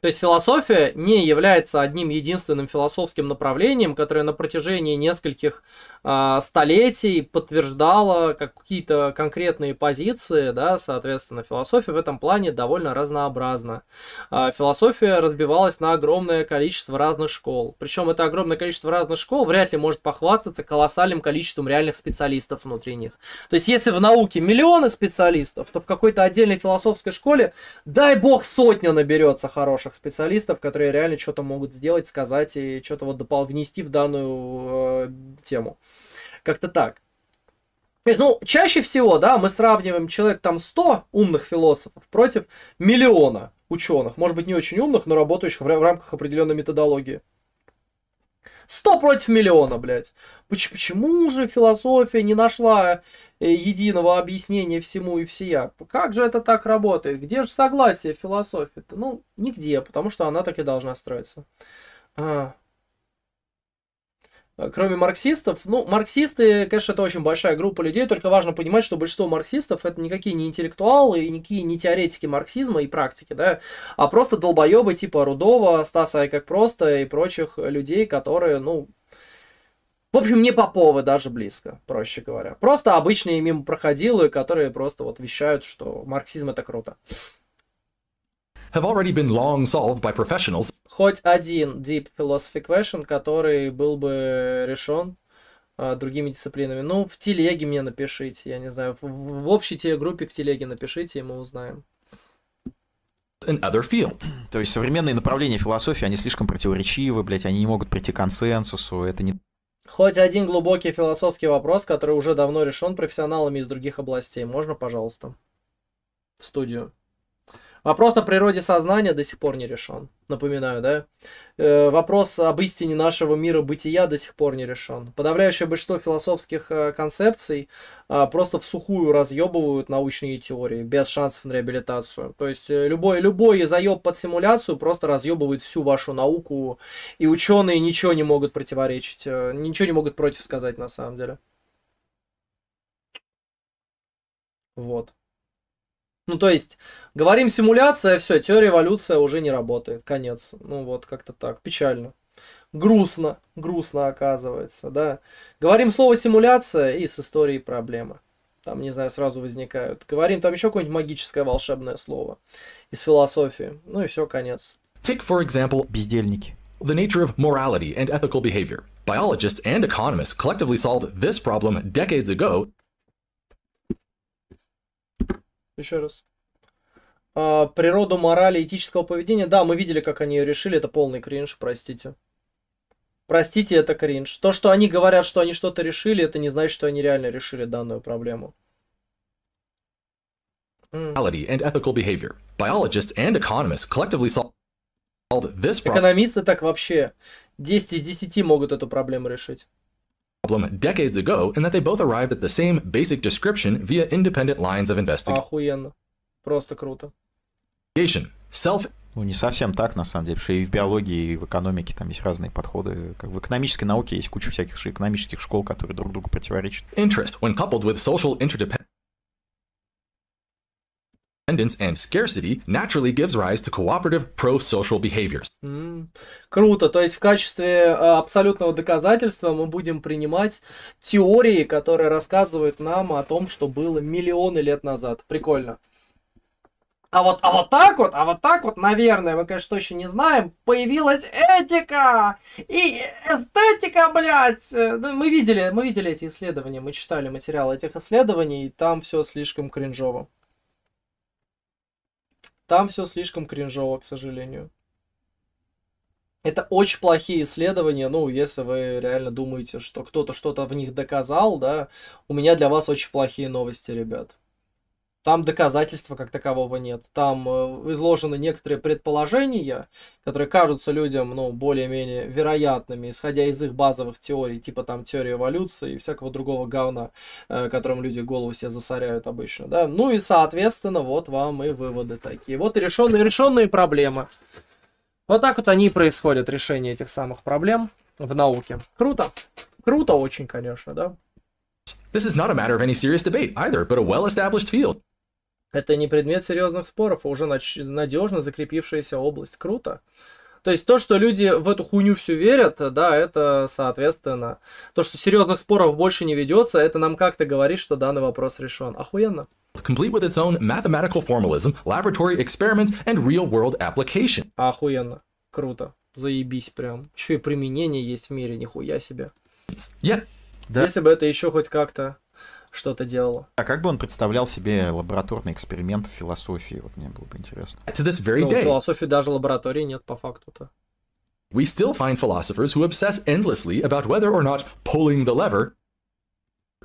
То есть философия не является одним единственным философским направлением, которое на протяжении нескольких э, столетий подтверждало какие-то конкретные позиции, да, соответственно, философия в этом плане довольно разнообразна. Э, философия разбивалась на огромное количество разных школ. Причем это огромное количество разных школ вряд ли может похвастаться колоссальным количеством реальных специалистов внутри них. То есть если в науке миллионы специалистов, то в какой-то отдельной философской школе, дай бог, сотня наберется хороших хороших специалистов, которые реально что-то могут сделать, сказать и что-то вот допол внести в данную э, тему. Как-то так. ну, чаще всего, да, мы сравниваем человек там 100 умных философов против миллиона ученых, может быть, не очень умных, но работающих в, в рамках определенной методологии. 100 против миллиона, блядь. Почему, почему же философия не нашла Э, единого объяснения всему и всея. Как же это так работает? Где же согласие философии-то? Ну, нигде, потому что она так и должна строиться. А. А, кроме марксистов, ну, марксисты, конечно, это очень большая группа людей, только важно понимать, что большинство марксистов это никакие не интеллектуалы и никакие не теоретики марксизма и практики, да, а просто долбоебы типа Рудова, Стаса и как просто и прочих людей, которые, ну, в общем, не Попова даже близко, проще говоря. Просто обычные мимо проходилы, которые просто вот вещают, что марксизм это круто. Have already been long solved by professionals. Хоть один deep philosophy question, который был бы решен а, другими дисциплинами. Ну, в телеге мне напишите, я не знаю, в, в общей группе в телеге напишите, и мы узнаем in other fields. То есть современные направления философии, они слишком противоречивы, блять, они не могут прийти к консенсусу, это не... Хоть один глубокий философский вопрос, который уже давно решен профессионалами из других областей. Можно, пожалуйста, в студию? Вопрос о природе сознания до сих пор не решен, напоминаю, да? Э, вопрос об истине нашего мира бытия до сих пор не решен. Подавляющее большинство философских э, концепций э, просто в сухую разъебывают научные теории, без шансов на реабилитацию. То есть э, любой, любой заеб под симуляцию просто разъебывает всю вашу науку, и ученые ничего не могут противоречить, э, ничего не могут против сказать на самом деле. Вот. Ну, то есть, говорим симуляция, все, теория эволюция уже не работает, конец. Ну, вот как-то так, печально. Грустно, грустно оказывается, да. Говорим слово симуляция и с историей проблемы. Там, не знаю, сразу возникают. Говорим там еще какое-нибудь магическое волшебное слово из философии. Ну и все, конец. Take, for example, бездельники. The nature of morality and ethical behavior. Biologists and economists collectively solved this problem decades ago еще раз. А, природу морали, этического поведения. Да, мы видели, как они ее решили. Это полный кринж, простите. Простите, это кринж. То, что они говорят, что они что-то решили, это не значит, что они реально решили данную проблему. and ethical behavior. Biologists and economists collectively solve this problem. Экономисты так вообще 10 из 10 могут эту проблему решить problem decades ago in that they both arrived at the same basic description via independent lines of investigation. Охуенно. Просто круто. Self ну, не совсем так, на самом деле, что и в биологии, и в экономике там есть разные подходы. Как в экономической науке есть куча всяких экономических школ, которые друг другу противоречат. Interest when coupled with social interdependence and scarcity naturally gives rise to cooperative pro-social behaviors. Mm. Круто. То есть в качестве э, абсолютного доказательства мы будем принимать теории, которые рассказывают нам о том, что было миллионы лет назад. Прикольно. А вот, а вот так вот, а вот так вот, наверное, мы, конечно, точно не знаем, появилась этика и эстетика, блядь. Э, ну, мы видели, мы видели эти исследования, мы читали материалы этих исследований, и там все слишком кринжово. Там все слишком кринжово, к сожалению. Это очень плохие исследования, ну, если вы реально думаете, что кто-то что-то в них доказал, да, у меня для вас очень плохие новости, ребят. Там доказательства как такового нет. Там э, изложены некоторые предположения, которые кажутся людям ну, более-менее вероятными, исходя из их базовых теорий, типа там теории эволюции и всякого другого говна, э, которым люди голову себе засоряют обычно. Да? Ну и, соответственно, вот вам и выводы такие. Вот и решенные, решенные проблемы. Вот так вот они и происходят, решение этих самых проблем в науке. Круто. Круто очень, конечно, да. This is not a matter of any serious debate either, but a well established field. Это не предмет серьезных споров, а уже надежно закрепившаяся область. Круто. То есть то, что люди в эту хуйню всю верят, да, это соответственно. То, что серьезных споров больше не ведется, это нам как-то говорит, что данный вопрос решен. Охуенно. Complete with its own mathematical formalism, laboratory experiments, and real-world application. Охуенно. Круто. Заебись прям. Еще и применение есть в мире, нихуя себе. Yeah. Если бы это еще хоть как-то что-то делала. А как бы он представлял себе лабораторный эксперимент в философии? Вот мне было бы интересно. To this very day. Ну, философии даже лаборатории нет по факту-то. We still find philosophers who obsess endlessly about whether or not pulling the lever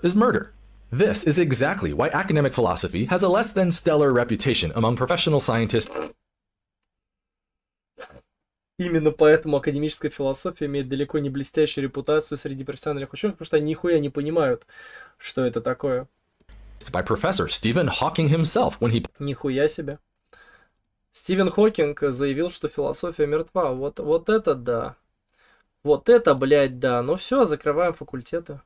is murder. This is exactly why academic philosophy has a less than stellar reputation among professional scientists. Именно поэтому академическая философия имеет далеко не блестящую репутацию среди профессиональных ученых, потому что они нихуя не понимают, что это такое. By professor Stephen Hawking himself when he... Нихуя себе. Стивен Хокинг заявил, что философия мертва. Вот, вот это да. Вот это, блядь, да. Ну все, закрываем факультеты.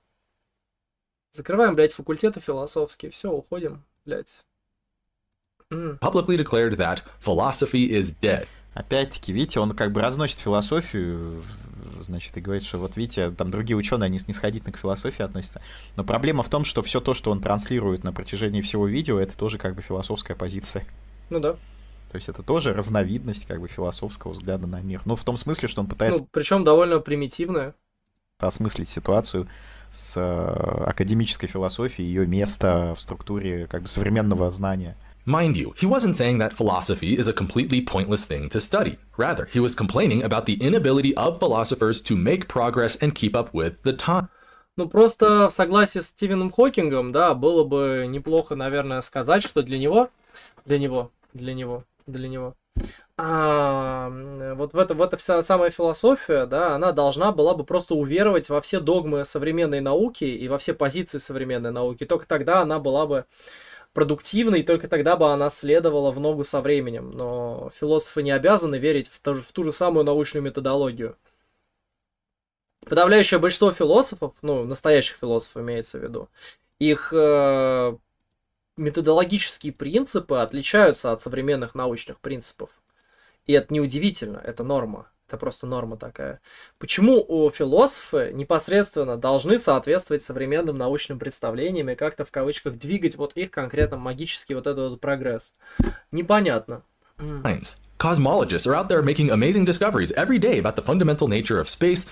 Закрываем, блядь, факультеты философские. Все, уходим, блядь. Mm. Publicly declared that philosophy is dead опять-таки, видите, он как бы разносит философию, значит, и говорит, что вот видите, там другие ученые, они снисходительно к философии относятся. Но проблема в том, что все то, что он транслирует на протяжении всего видео, это тоже как бы философская позиция. Ну да. То есть это тоже разновидность как бы философского взгляда на мир. Ну, в том смысле, что он пытается... Ну, причем довольно примитивная. Осмыслить ситуацию с э, академической философией, ее место в структуре как бы современного знания – Mind you, he wasn't saying that philosophy is a completely pointless thing to study. Rather, he was complaining about the inability of philosophers to make progress and keep up with the time. Ну просто в согласии с Стивеном Хокингом, да, было бы неплохо, наверное, сказать, что для него, для него, для него, для него, а, вот в это, в эта вся самая философия, да, она должна была бы просто уверовать во все догмы современной науки и во все позиции современной науки. Только тогда она была бы продуктивной, и только тогда бы она следовала в ногу со временем. Но философы не обязаны верить в ту, в ту же самую научную методологию. Подавляющее большинство философов, ну, настоящих философов имеется в виду, их э, методологические принципы отличаются от современных научных принципов. И это неудивительно, это норма. Это просто норма такая. Почему у философы непосредственно должны соответствовать современным научным представлениям и как-то в кавычках двигать вот их конкретно магический вот этот вот прогресс? Непонятно. Cosmologists are out there making amazing discoveries every day about the fundamental nature of space.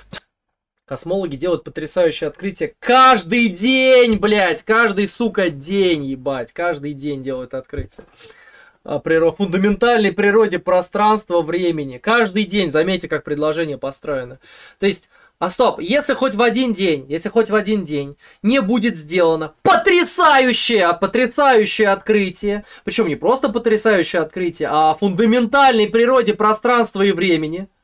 Космологи делают потрясающие открытия каждый день, блядь, каждый, сука, день, ебать, каждый день делают открытие. А, фундаментальной природе пространства времени. Каждый день, заметьте, как предложение построено. То есть, а стоп, если хоть в один день, если хоть в один день не будет сделано потрясающее, потрясающее открытие, причем не просто потрясающее открытие, а фундаментальной природе пространства и времени –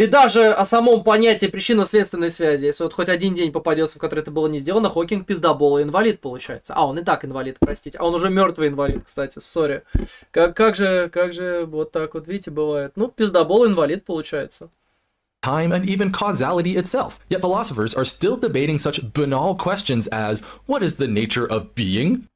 и даже о самом понятии причинно-следственной связи, если вот хоть один день попадется, в который это было не сделано, Хокинг пиздобол и инвалид получается. А, он и так инвалид, простите. А он уже мертвый инвалид, кстати, сори. Как, как же, как же вот так вот, видите, бывает. Ну, пиздобол инвалид получается. time, and even causality itself. Yet philosophers are still debating such banal questions as what is the nature of being?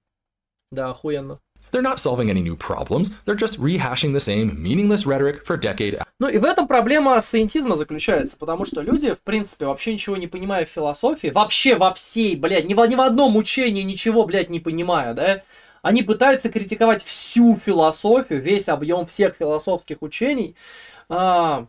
Да, охуенно. They're not solving any new problems, they're just rehashing the same meaningless rhetoric for decade ну и в этом проблема сcientизма заключается, потому что люди, в принципе, вообще ничего не понимая в философии, вообще во всей, блядь, ни в, ни в одном учении ничего, блядь, не понимая, да, они пытаются критиковать всю философию, весь объем всех философских учений, а,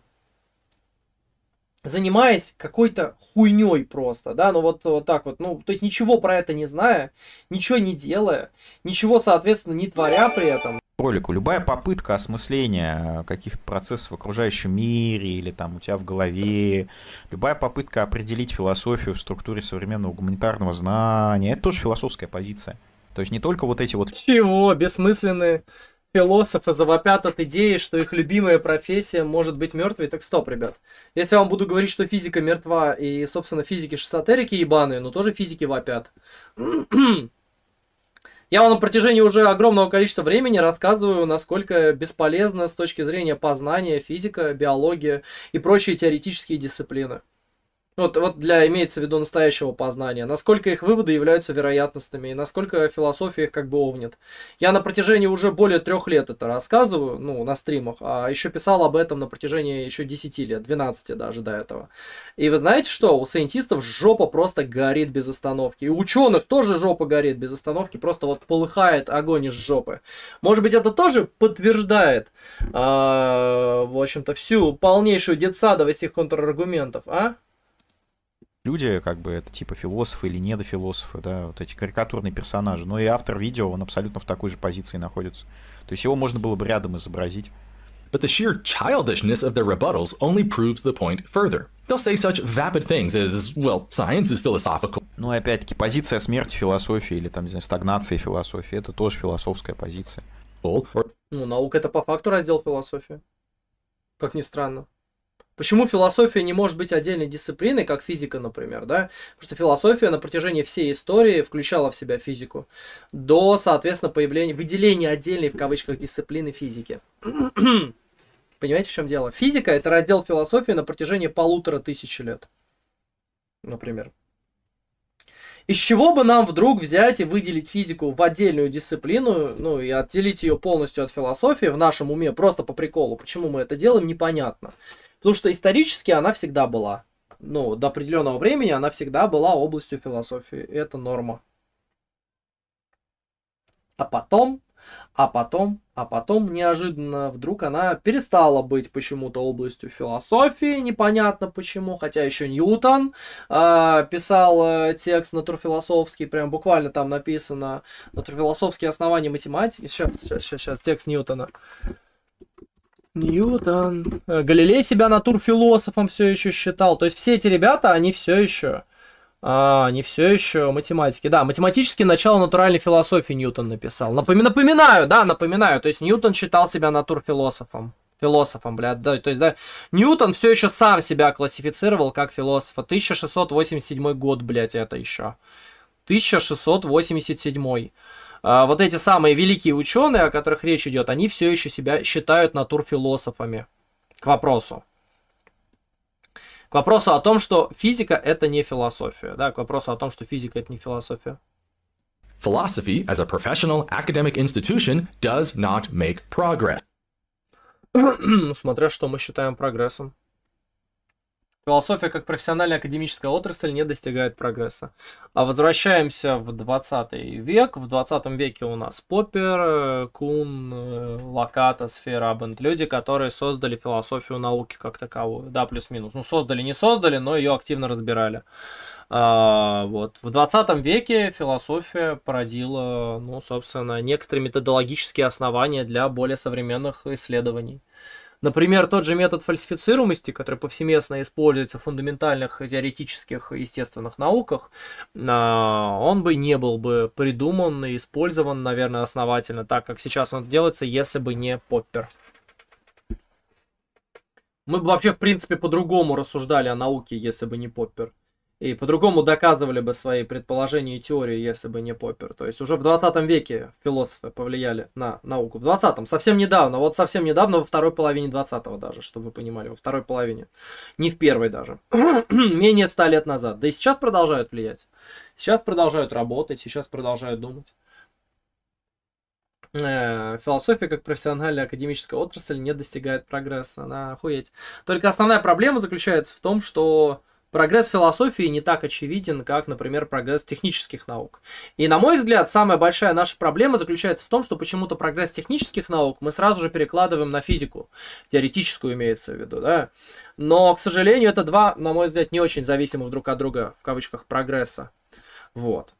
занимаясь какой-то хуйней просто, да, ну вот, вот так вот, ну, то есть ничего про это не зная, ничего не делая, ничего, соответственно, не творя при этом. Ролику. Любая попытка осмысления э, каких-то процессов в окружающем мире или там у тебя в голове, любая попытка определить философию в структуре современного гуманитарного знания, это тоже философская позиция. То есть не только вот эти вот... Чего? Бессмысленные философы завопят от идеи, что их любимая профессия может быть мертвой, так стоп, ребят. Если я вам буду говорить, что физика мертва, и, собственно, физики шизотерики ебаные, но тоже физики вопят. Я вам на протяжении уже огромного количества времени рассказываю, насколько бесполезна с точки зрения познания физика, биология и прочие теоретические дисциплины. Вот, вот для имеется в виду настоящего познания, насколько их выводы являются вероятностными и насколько философия их как бы овнет. Я на протяжении уже более трех лет это рассказываю, ну, на стримах, а еще писал об этом на протяжении еще 10 лет, 12 даже до этого. И вы знаете что, у саентистов жопа просто горит без остановки. И у ученых тоже жопа горит без остановки, просто вот полыхает огонь из жопы. Может быть, это тоже подтверждает, а, в общем-то, всю полнейшую детсадовость их контраргументов, а? люди, как бы это типа философы или недофилософы, да, вот эти карикатурные персонажи. Но ну и автор видео, он абсолютно в такой же позиции находится. То есть его можно было бы рядом изобразить. But the sheer childishness of their rebuttals only proves the point further. They'll say such vapid things as, well, science is philosophical. Ну и опять-таки, позиция смерти философии или там, не знаю, стагнации философии, это тоже философская позиция. Ну, наука это по факту раздел философии. Как ни странно. Почему философия не может быть отдельной дисциплиной, как физика, например, да? Потому что философия на протяжении всей истории включала в себя физику до, соответственно, появления, выделения отдельной, в кавычках, дисциплины физики. Понимаете, в чем дело? Физика – это раздел философии на протяжении полутора тысячи лет, например. Из чего бы нам вдруг взять и выделить физику в отдельную дисциплину, ну и отделить ее полностью от философии в нашем уме, просто по приколу. Почему мы это делаем, непонятно. Потому что исторически она всегда была. Ну, до определенного времени она всегда была областью философии. Это норма. А потом, а потом, а потом неожиданно вдруг она перестала быть почему-то областью философии, непонятно почему, хотя еще Ньютон а, э, писал текст натурфилософский, прям буквально там написано натурфилософские основания математики. Сейчас, сейчас, сейчас, сейчас текст Ньютона. Ньютон. Э, Галилей себя натурфилософом все еще считал. То есть все эти ребята, они все еще... А, не все еще математики. Да, математические начало натуральной философии Ньютон написал. Напоми напоминаю, да, напоминаю. То есть Ньютон считал себя натурфилософом. Философом, блядь. Да, то есть, да, Ньютон все еще сам себя классифицировал как философа. 1687 год, блядь, это еще. 1687. А, вот эти самые великие ученые, о которых речь идет, они все еще себя считают натурфилософами. К вопросу. К вопросу о том, что физика это не философия. Да, к вопросу о том, что физика это не философия. Philosophy as a professional academic institution does not make progress. Смотря что мы считаем прогрессом. Философия как профессиональная академическая отрасль не достигает прогресса. А возвращаемся в 20 век. В 20 веке у нас Поппер, э, Кун, э, Локата, Сфера, Абент. Люди, которые создали философию науки как таковую. Да, плюс-минус. Ну, создали, не создали, но ее активно разбирали. А, вот. В 20 веке философия породила, ну, собственно, некоторые методологические основания для более современных исследований. Например, тот же метод фальсифицируемости, который повсеместно используется в фундаментальных теоретических естественных науках, а, он бы не был бы придуман и использован, наверное, основательно, так как сейчас он делается, если бы не Поппер. Мы бы вообще, в принципе, по-другому рассуждали о науке, если бы не Поппер. И по-другому доказывали бы свои предположения и теории, если бы не Поппер. То есть уже в 20 веке философы повлияли на науку. В 20-м, совсем недавно, вот совсем недавно, во второй половине 20-го даже, чтобы вы понимали, во второй половине. Не в первой даже. Менее 100 лет назад. Да и сейчас продолжают влиять. Сейчас продолжают работать, сейчас продолжают думать. Э, философия как профессиональная академическая отрасль не достигает прогресса. На охуеть. Только основная проблема заключается в том, что прогресс философии не так очевиден, как, например, прогресс технических наук. И, на мой взгляд, самая большая наша проблема заключается в том, что почему-то прогресс технических наук мы сразу же перекладываем на физику, теоретическую имеется в виду, да. Но, к сожалению, это два, на мой взгляд, не очень зависимых друг от друга, в кавычках, прогресса. Вот.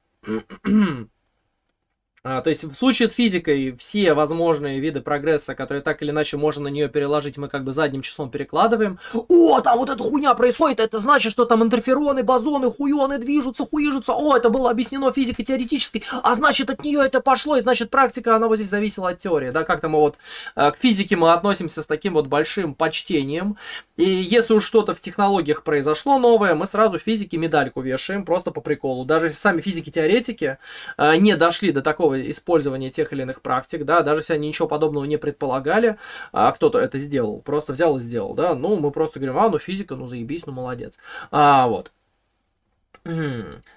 А, то есть в случае с физикой все возможные виды прогресса, которые так или иначе можно на нее переложить, мы как бы задним числом перекладываем. О, там вот эта хуйня происходит, это значит, что там интерфероны, бозоны, хуёны движутся, хуижутся. О, это было объяснено физикой теоретической, а значит от нее это пошло, и значит практика, она вот здесь зависела от теории. Да, как-то мы вот э, к физике мы относимся с таким вот большим почтением. И если уж что-то в технологиях произошло новое, мы сразу физике медальку вешаем, просто по приколу. Даже если сами физики-теоретики э, не дошли до такого использования тех или иных практик, да, даже если они ничего подобного не предполагали, а кто-то это сделал, просто взял и сделал, да, ну, мы просто говорим, а, ну, физика, ну, заебись, ну, молодец, а, вот.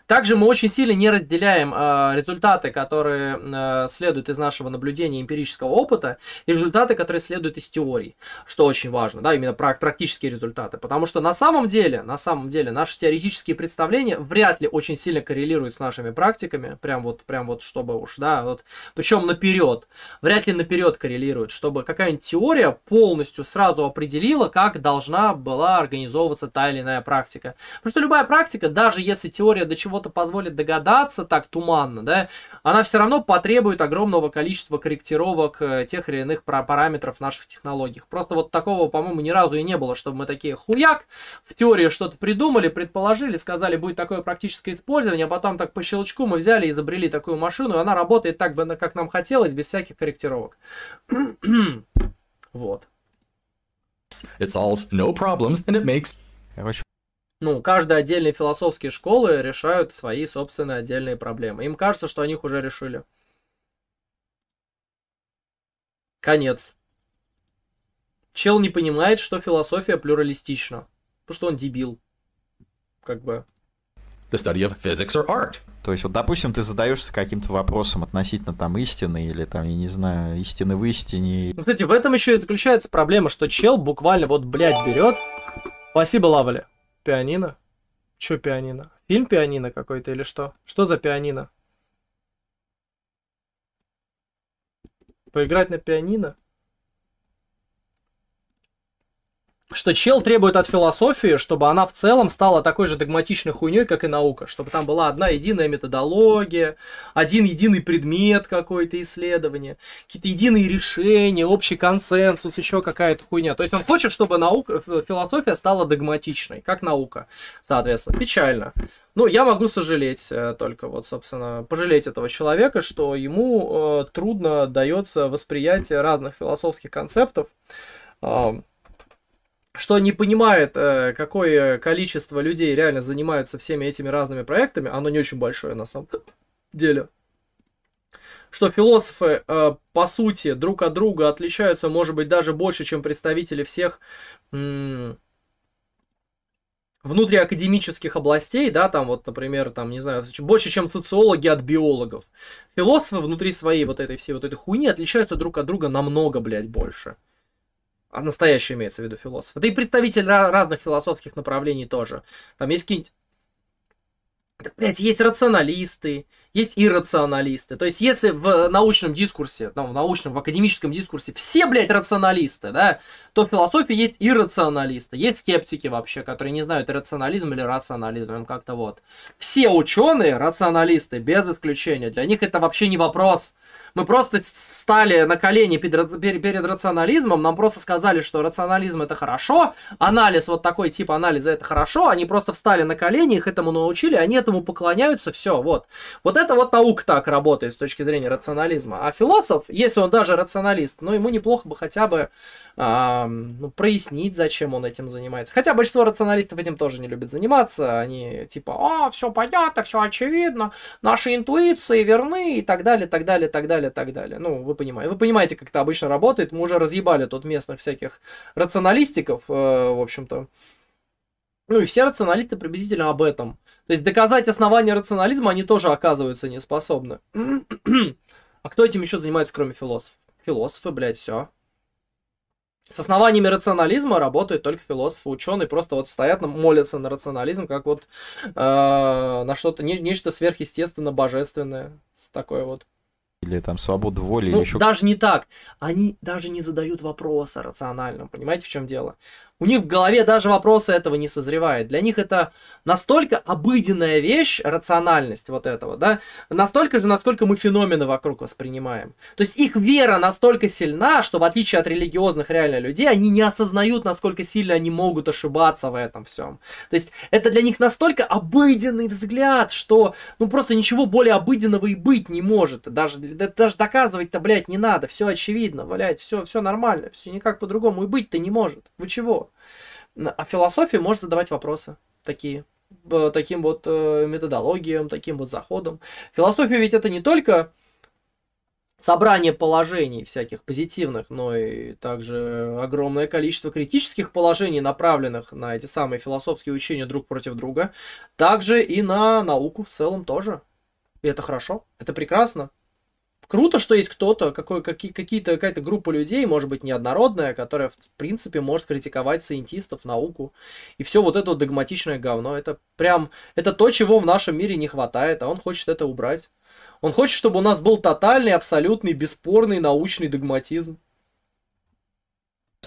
Также мы очень сильно не разделяем э, результаты, которые э, следуют из нашего наблюдения эмпирического опыта, и результаты, которые следуют из теории, что очень важно, да, именно практические результаты. Потому что на самом деле, на самом деле, наши теоретические представления вряд ли очень сильно коррелируют с нашими практиками, прям вот, прям вот, чтобы уж, да, вот, причем наперед, вряд ли наперед коррелируют, чтобы какая-нибудь теория полностью сразу определила, как должна была организовываться та или иная практика. Потому что любая практика, даже если теория до чего что-то позволит догадаться так туманно, да, она все равно потребует огромного количества корректировок э, тех или иных параметров в наших технологиях. Просто вот такого, по-моему, ни разу и не было, чтобы мы такие хуяк в теории что-то придумали, предположили, сказали, будет такое практическое использование, а потом так по щелчку мы взяли, и изобрели такую машину, и она работает так, как нам хотелось, без всяких корректировок. вот. It solves no problems and it makes... Короче, ну, каждая отдельные философские школы решают свои собственные отдельные проблемы. Им кажется, что они их уже решили. Конец. Чел не понимает, что философия плюралистична. Потому что он дебил. Как бы. The study of physics or art. То есть, вот, допустим, ты задаешься каким-то вопросом относительно там истины или там, я не знаю, истины в истине. Ну, кстати, в этом еще и заключается проблема, что чел буквально вот, блядь, берет. Спасибо, лавали. Пианино? Чё пианино? Фильм пианино какой-то или что? Что за пианино? Поиграть на пианино? что чел требует от философии, чтобы она в целом стала такой же догматичной хуйней, как и наука, чтобы там была одна единая методология, один единый предмет какой-то исследования, какие-то единые решения, общий консенсус, еще какая-то хуйня. То есть он хочет, чтобы наука, философия стала догматичной, как наука, соответственно. Печально. Ну, я могу сожалеть э, только, вот, собственно, пожалеть этого человека, что ему э, трудно дается восприятие разных философских концептов. Э, что не понимает, э, какое количество людей реально занимаются всеми этими разными проектами, оно не очень большое на самом деле. Что философы, э, по сути, друг от друга отличаются, может быть, даже больше, чем представители всех внутриакадемических областей, да, там вот, например, там, не знаю, больше, чем социологи от биологов. Философы внутри своей вот этой всей вот этой хуйни отличаются друг от друга намного, блядь, больше. А настоящий имеется в виду философ. Да и представитель разных философских направлений тоже. Там есть какие-нибудь... Так, есть рационалисты, есть иррационалисты. То есть, если в научном дискурсе, там в научном, в академическом дискурсе все, блядь, рационалисты, да, то в философии есть иррационалисты, есть скептики вообще, которые не знают рационализм или рационализм, им как-то вот. Все ученые рационалисты, без исключения, для них это вообще не вопрос мы просто встали на колени перед, рационализмом, нам просто сказали, что рационализм это хорошо, анализ вот такой тип анализа это хорошо, они просто встали на колени, их этому научили, они этому поклоняются, все, вот. Вот это вот наука так работает с точки зрения рационализма. А философ, если он даже рационалист, ну ему неплохо бы хотя бы э, ну, прояснить, зачем он этим занимается. Хотя большинство рационалистов этим тоже не любят заниматься, они типа, а, все понятно, все очевидно, наши интуиции верны и так далее, так далее, так далее далее, так далее. Ну, вы понимаете. Вы понимаете, как это обычно работает. Мы уже разъебали тут местных всяких рационалистиков, э, в общем-то. Ну и все рационалисты приблизительно об этом. То есть доказать основания рационализма они тоже оказываются не способны. а кто этим еще занимается, кроме философов? Философы, блядь, все. С основаниями рационализма работают только философы, ученые просто вот стоят, молятся на рационализм, как вот э, на что-то, не, нечто сверхъестественно божественное. Такое вот или там свободу воли. Ну, или еще... даже не так. Они даже не задают вопроса рационально, понимаете, в чем дело? у них в голове даже вопросы этого не созревает. Для них это настолько обыденная вещь, рациональность вот этого, да, настолько же, насколько мы феномены вокруг воспринимаем. То есть их вера настолько сильна, что в отличие от религиозных реально людей, они не осознают, насколько сильно они могут ошибаться в этом всем. То есть это для них настолько обыденный взгляд, что ну просто ничего более обыденного и быть не может. Даже, даже доказывать-то, блядь, не надо. Все очевидно, блядь, все, все нормально, все никак по-другому и быть-то не может. Вы чего? смысл. А философия может задавать вопросы такие, таким вот э, методологиям, таким вот заходом. Философия ведь это не только собрание положений всяких позитивных, но и также огромное количество критических положений, направленных на эти самые философские учения друг против друга, также и на науку в целом тоже. И это хорошо, это прекрасно круто, что есть кто-то, какой, какие, какие-то, какая-то группа людей, может быть, неоднородная, которая, в принципе, может критиковать сcientistов, науку. И все вот это вот догматичное говно. Это прям, это то, чего в нашем мире не хватает, а он хочет это убрать. Он хочет, чтобы у нас был тотальный, абсолютный, бесспорный научный догматизм.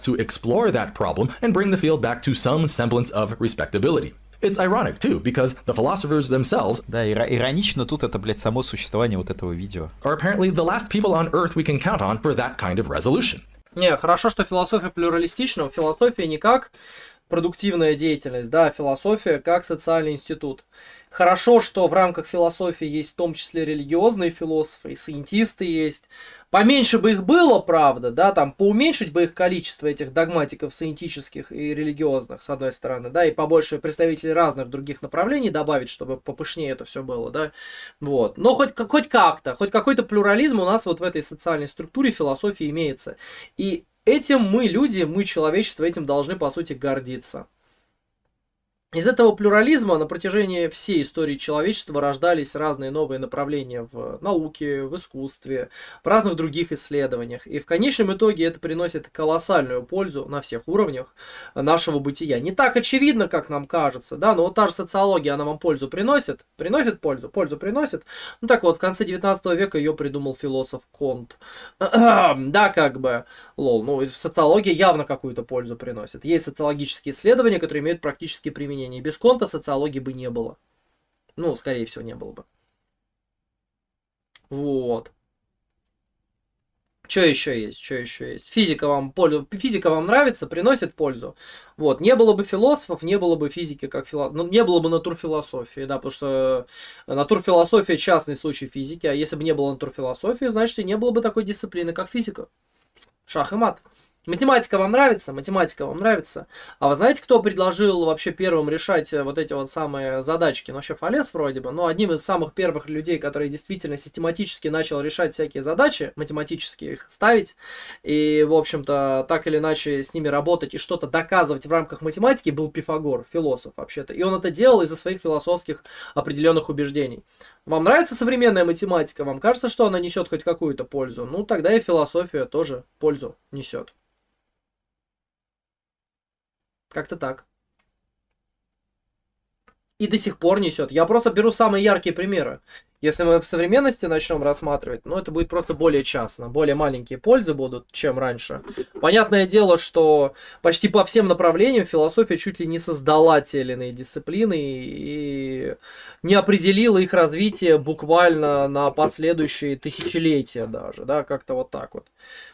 to explore that problem and bring the field back to some semblance of respectability. It's ironic too, because the philosophers themselves... Да, иронично тут это, блядь, само существование вот этого видео. ...are apparently the last people on earth we can count on for that kind of resolution. Не, хорошо, что философия плюралистична. Философия не как продуктивная деятельность, да, а философия как социальный институт. Хорошо, что в рамках философии есть в том числе религиозные философы, и сciентисты есть. Поменьше бы их было, правда, да, там, поуменьшить бы их количество этих догматиков сciентических и религиозных, с одной стороны, да, и побольше представителей разных других направлений добавить, чтобы попышнее это все было, да, вот. Но хоть, хоть как-то, хоть какой-то плюрализм у нас вот в этой социальной структуре философии имеется. И этим мы, люди, мы, человечество, этим должны, по сути, гордиться. Из этого плюрализма на протяжении всей истории человечества рождались разные новые направления в науке, в искусстве, в разных других исследованиях. И в конечном итоге это приносит колоссальную пользу на всех уровнях нашего бытия. Не так очевидно, как нам кажется, да, но вот та же социология, она вам пользу приносит, приносит пользу, пользу приносит. Ну так вот, в конце 19 века ее придумал философ Конт. да, как бы, лол, ну социология явно какую-то пользу приносит. Есть социологические исследования, которые имеют практически применение применение. Без конта социологии бы не было. Ну, скорее всего, не было бы. Вот. Что еще есть? Что еще есть? Физика вам пользу, физика вам нравится, приносит пользу. Вот, не было бы философов, не было бы физики как фило, ну, не было бы натурфилософии, да, потому что натурфилософия частный случай физики, а если бы не было натурфилософии, значит и не было бы такой дисциплины, как физика. Шах и мат. Математика вам нравится? Математика вам нравится? А вы знаете, кто предложил вообще первым решать э, вот эти вот самые задачки? Ну, вообще Фалес вроде бы, но одним из самых первых людей, который действительно систематически начал решать всякие задачи, математически их ставить, и, в общем-то, так или иначе с ними работать и что-то доказывать в рамках математики, был Пифагор, философ вообще-то. И он это делал из-за своих философских определенных убеждений. Вам нравится современная математика? Вам кажется, что она несет хоть какую-то пользу? Ну, тогда и философия тоже пользу несет. Как-то так. И до сих пор несет. Я просто беру самые яркие примеры. Если мы в современности начнем рассматривать, ну, это будет просто более частно, более маленькие пользы будут, чем раньше. Понятное дело, что почти по всем направлениям философия чуть ли не создала те или иные дисциплины и не определила их развитие буквально на последующие тысячелетия даже, да, как-то вот так вот.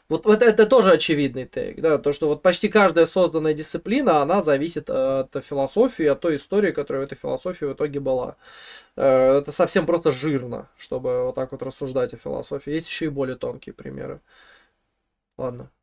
Вот это, это тоже очевидный тейк, да, то, что вот почти каждая созданная дисциплина, она зависит от философии, от той истории, которая в этой философии в итоге была. Э, это совсем просто жирно, чтобы вот так вот рассуждать о философии. Есть еще и более тонкие примеры. Ладно.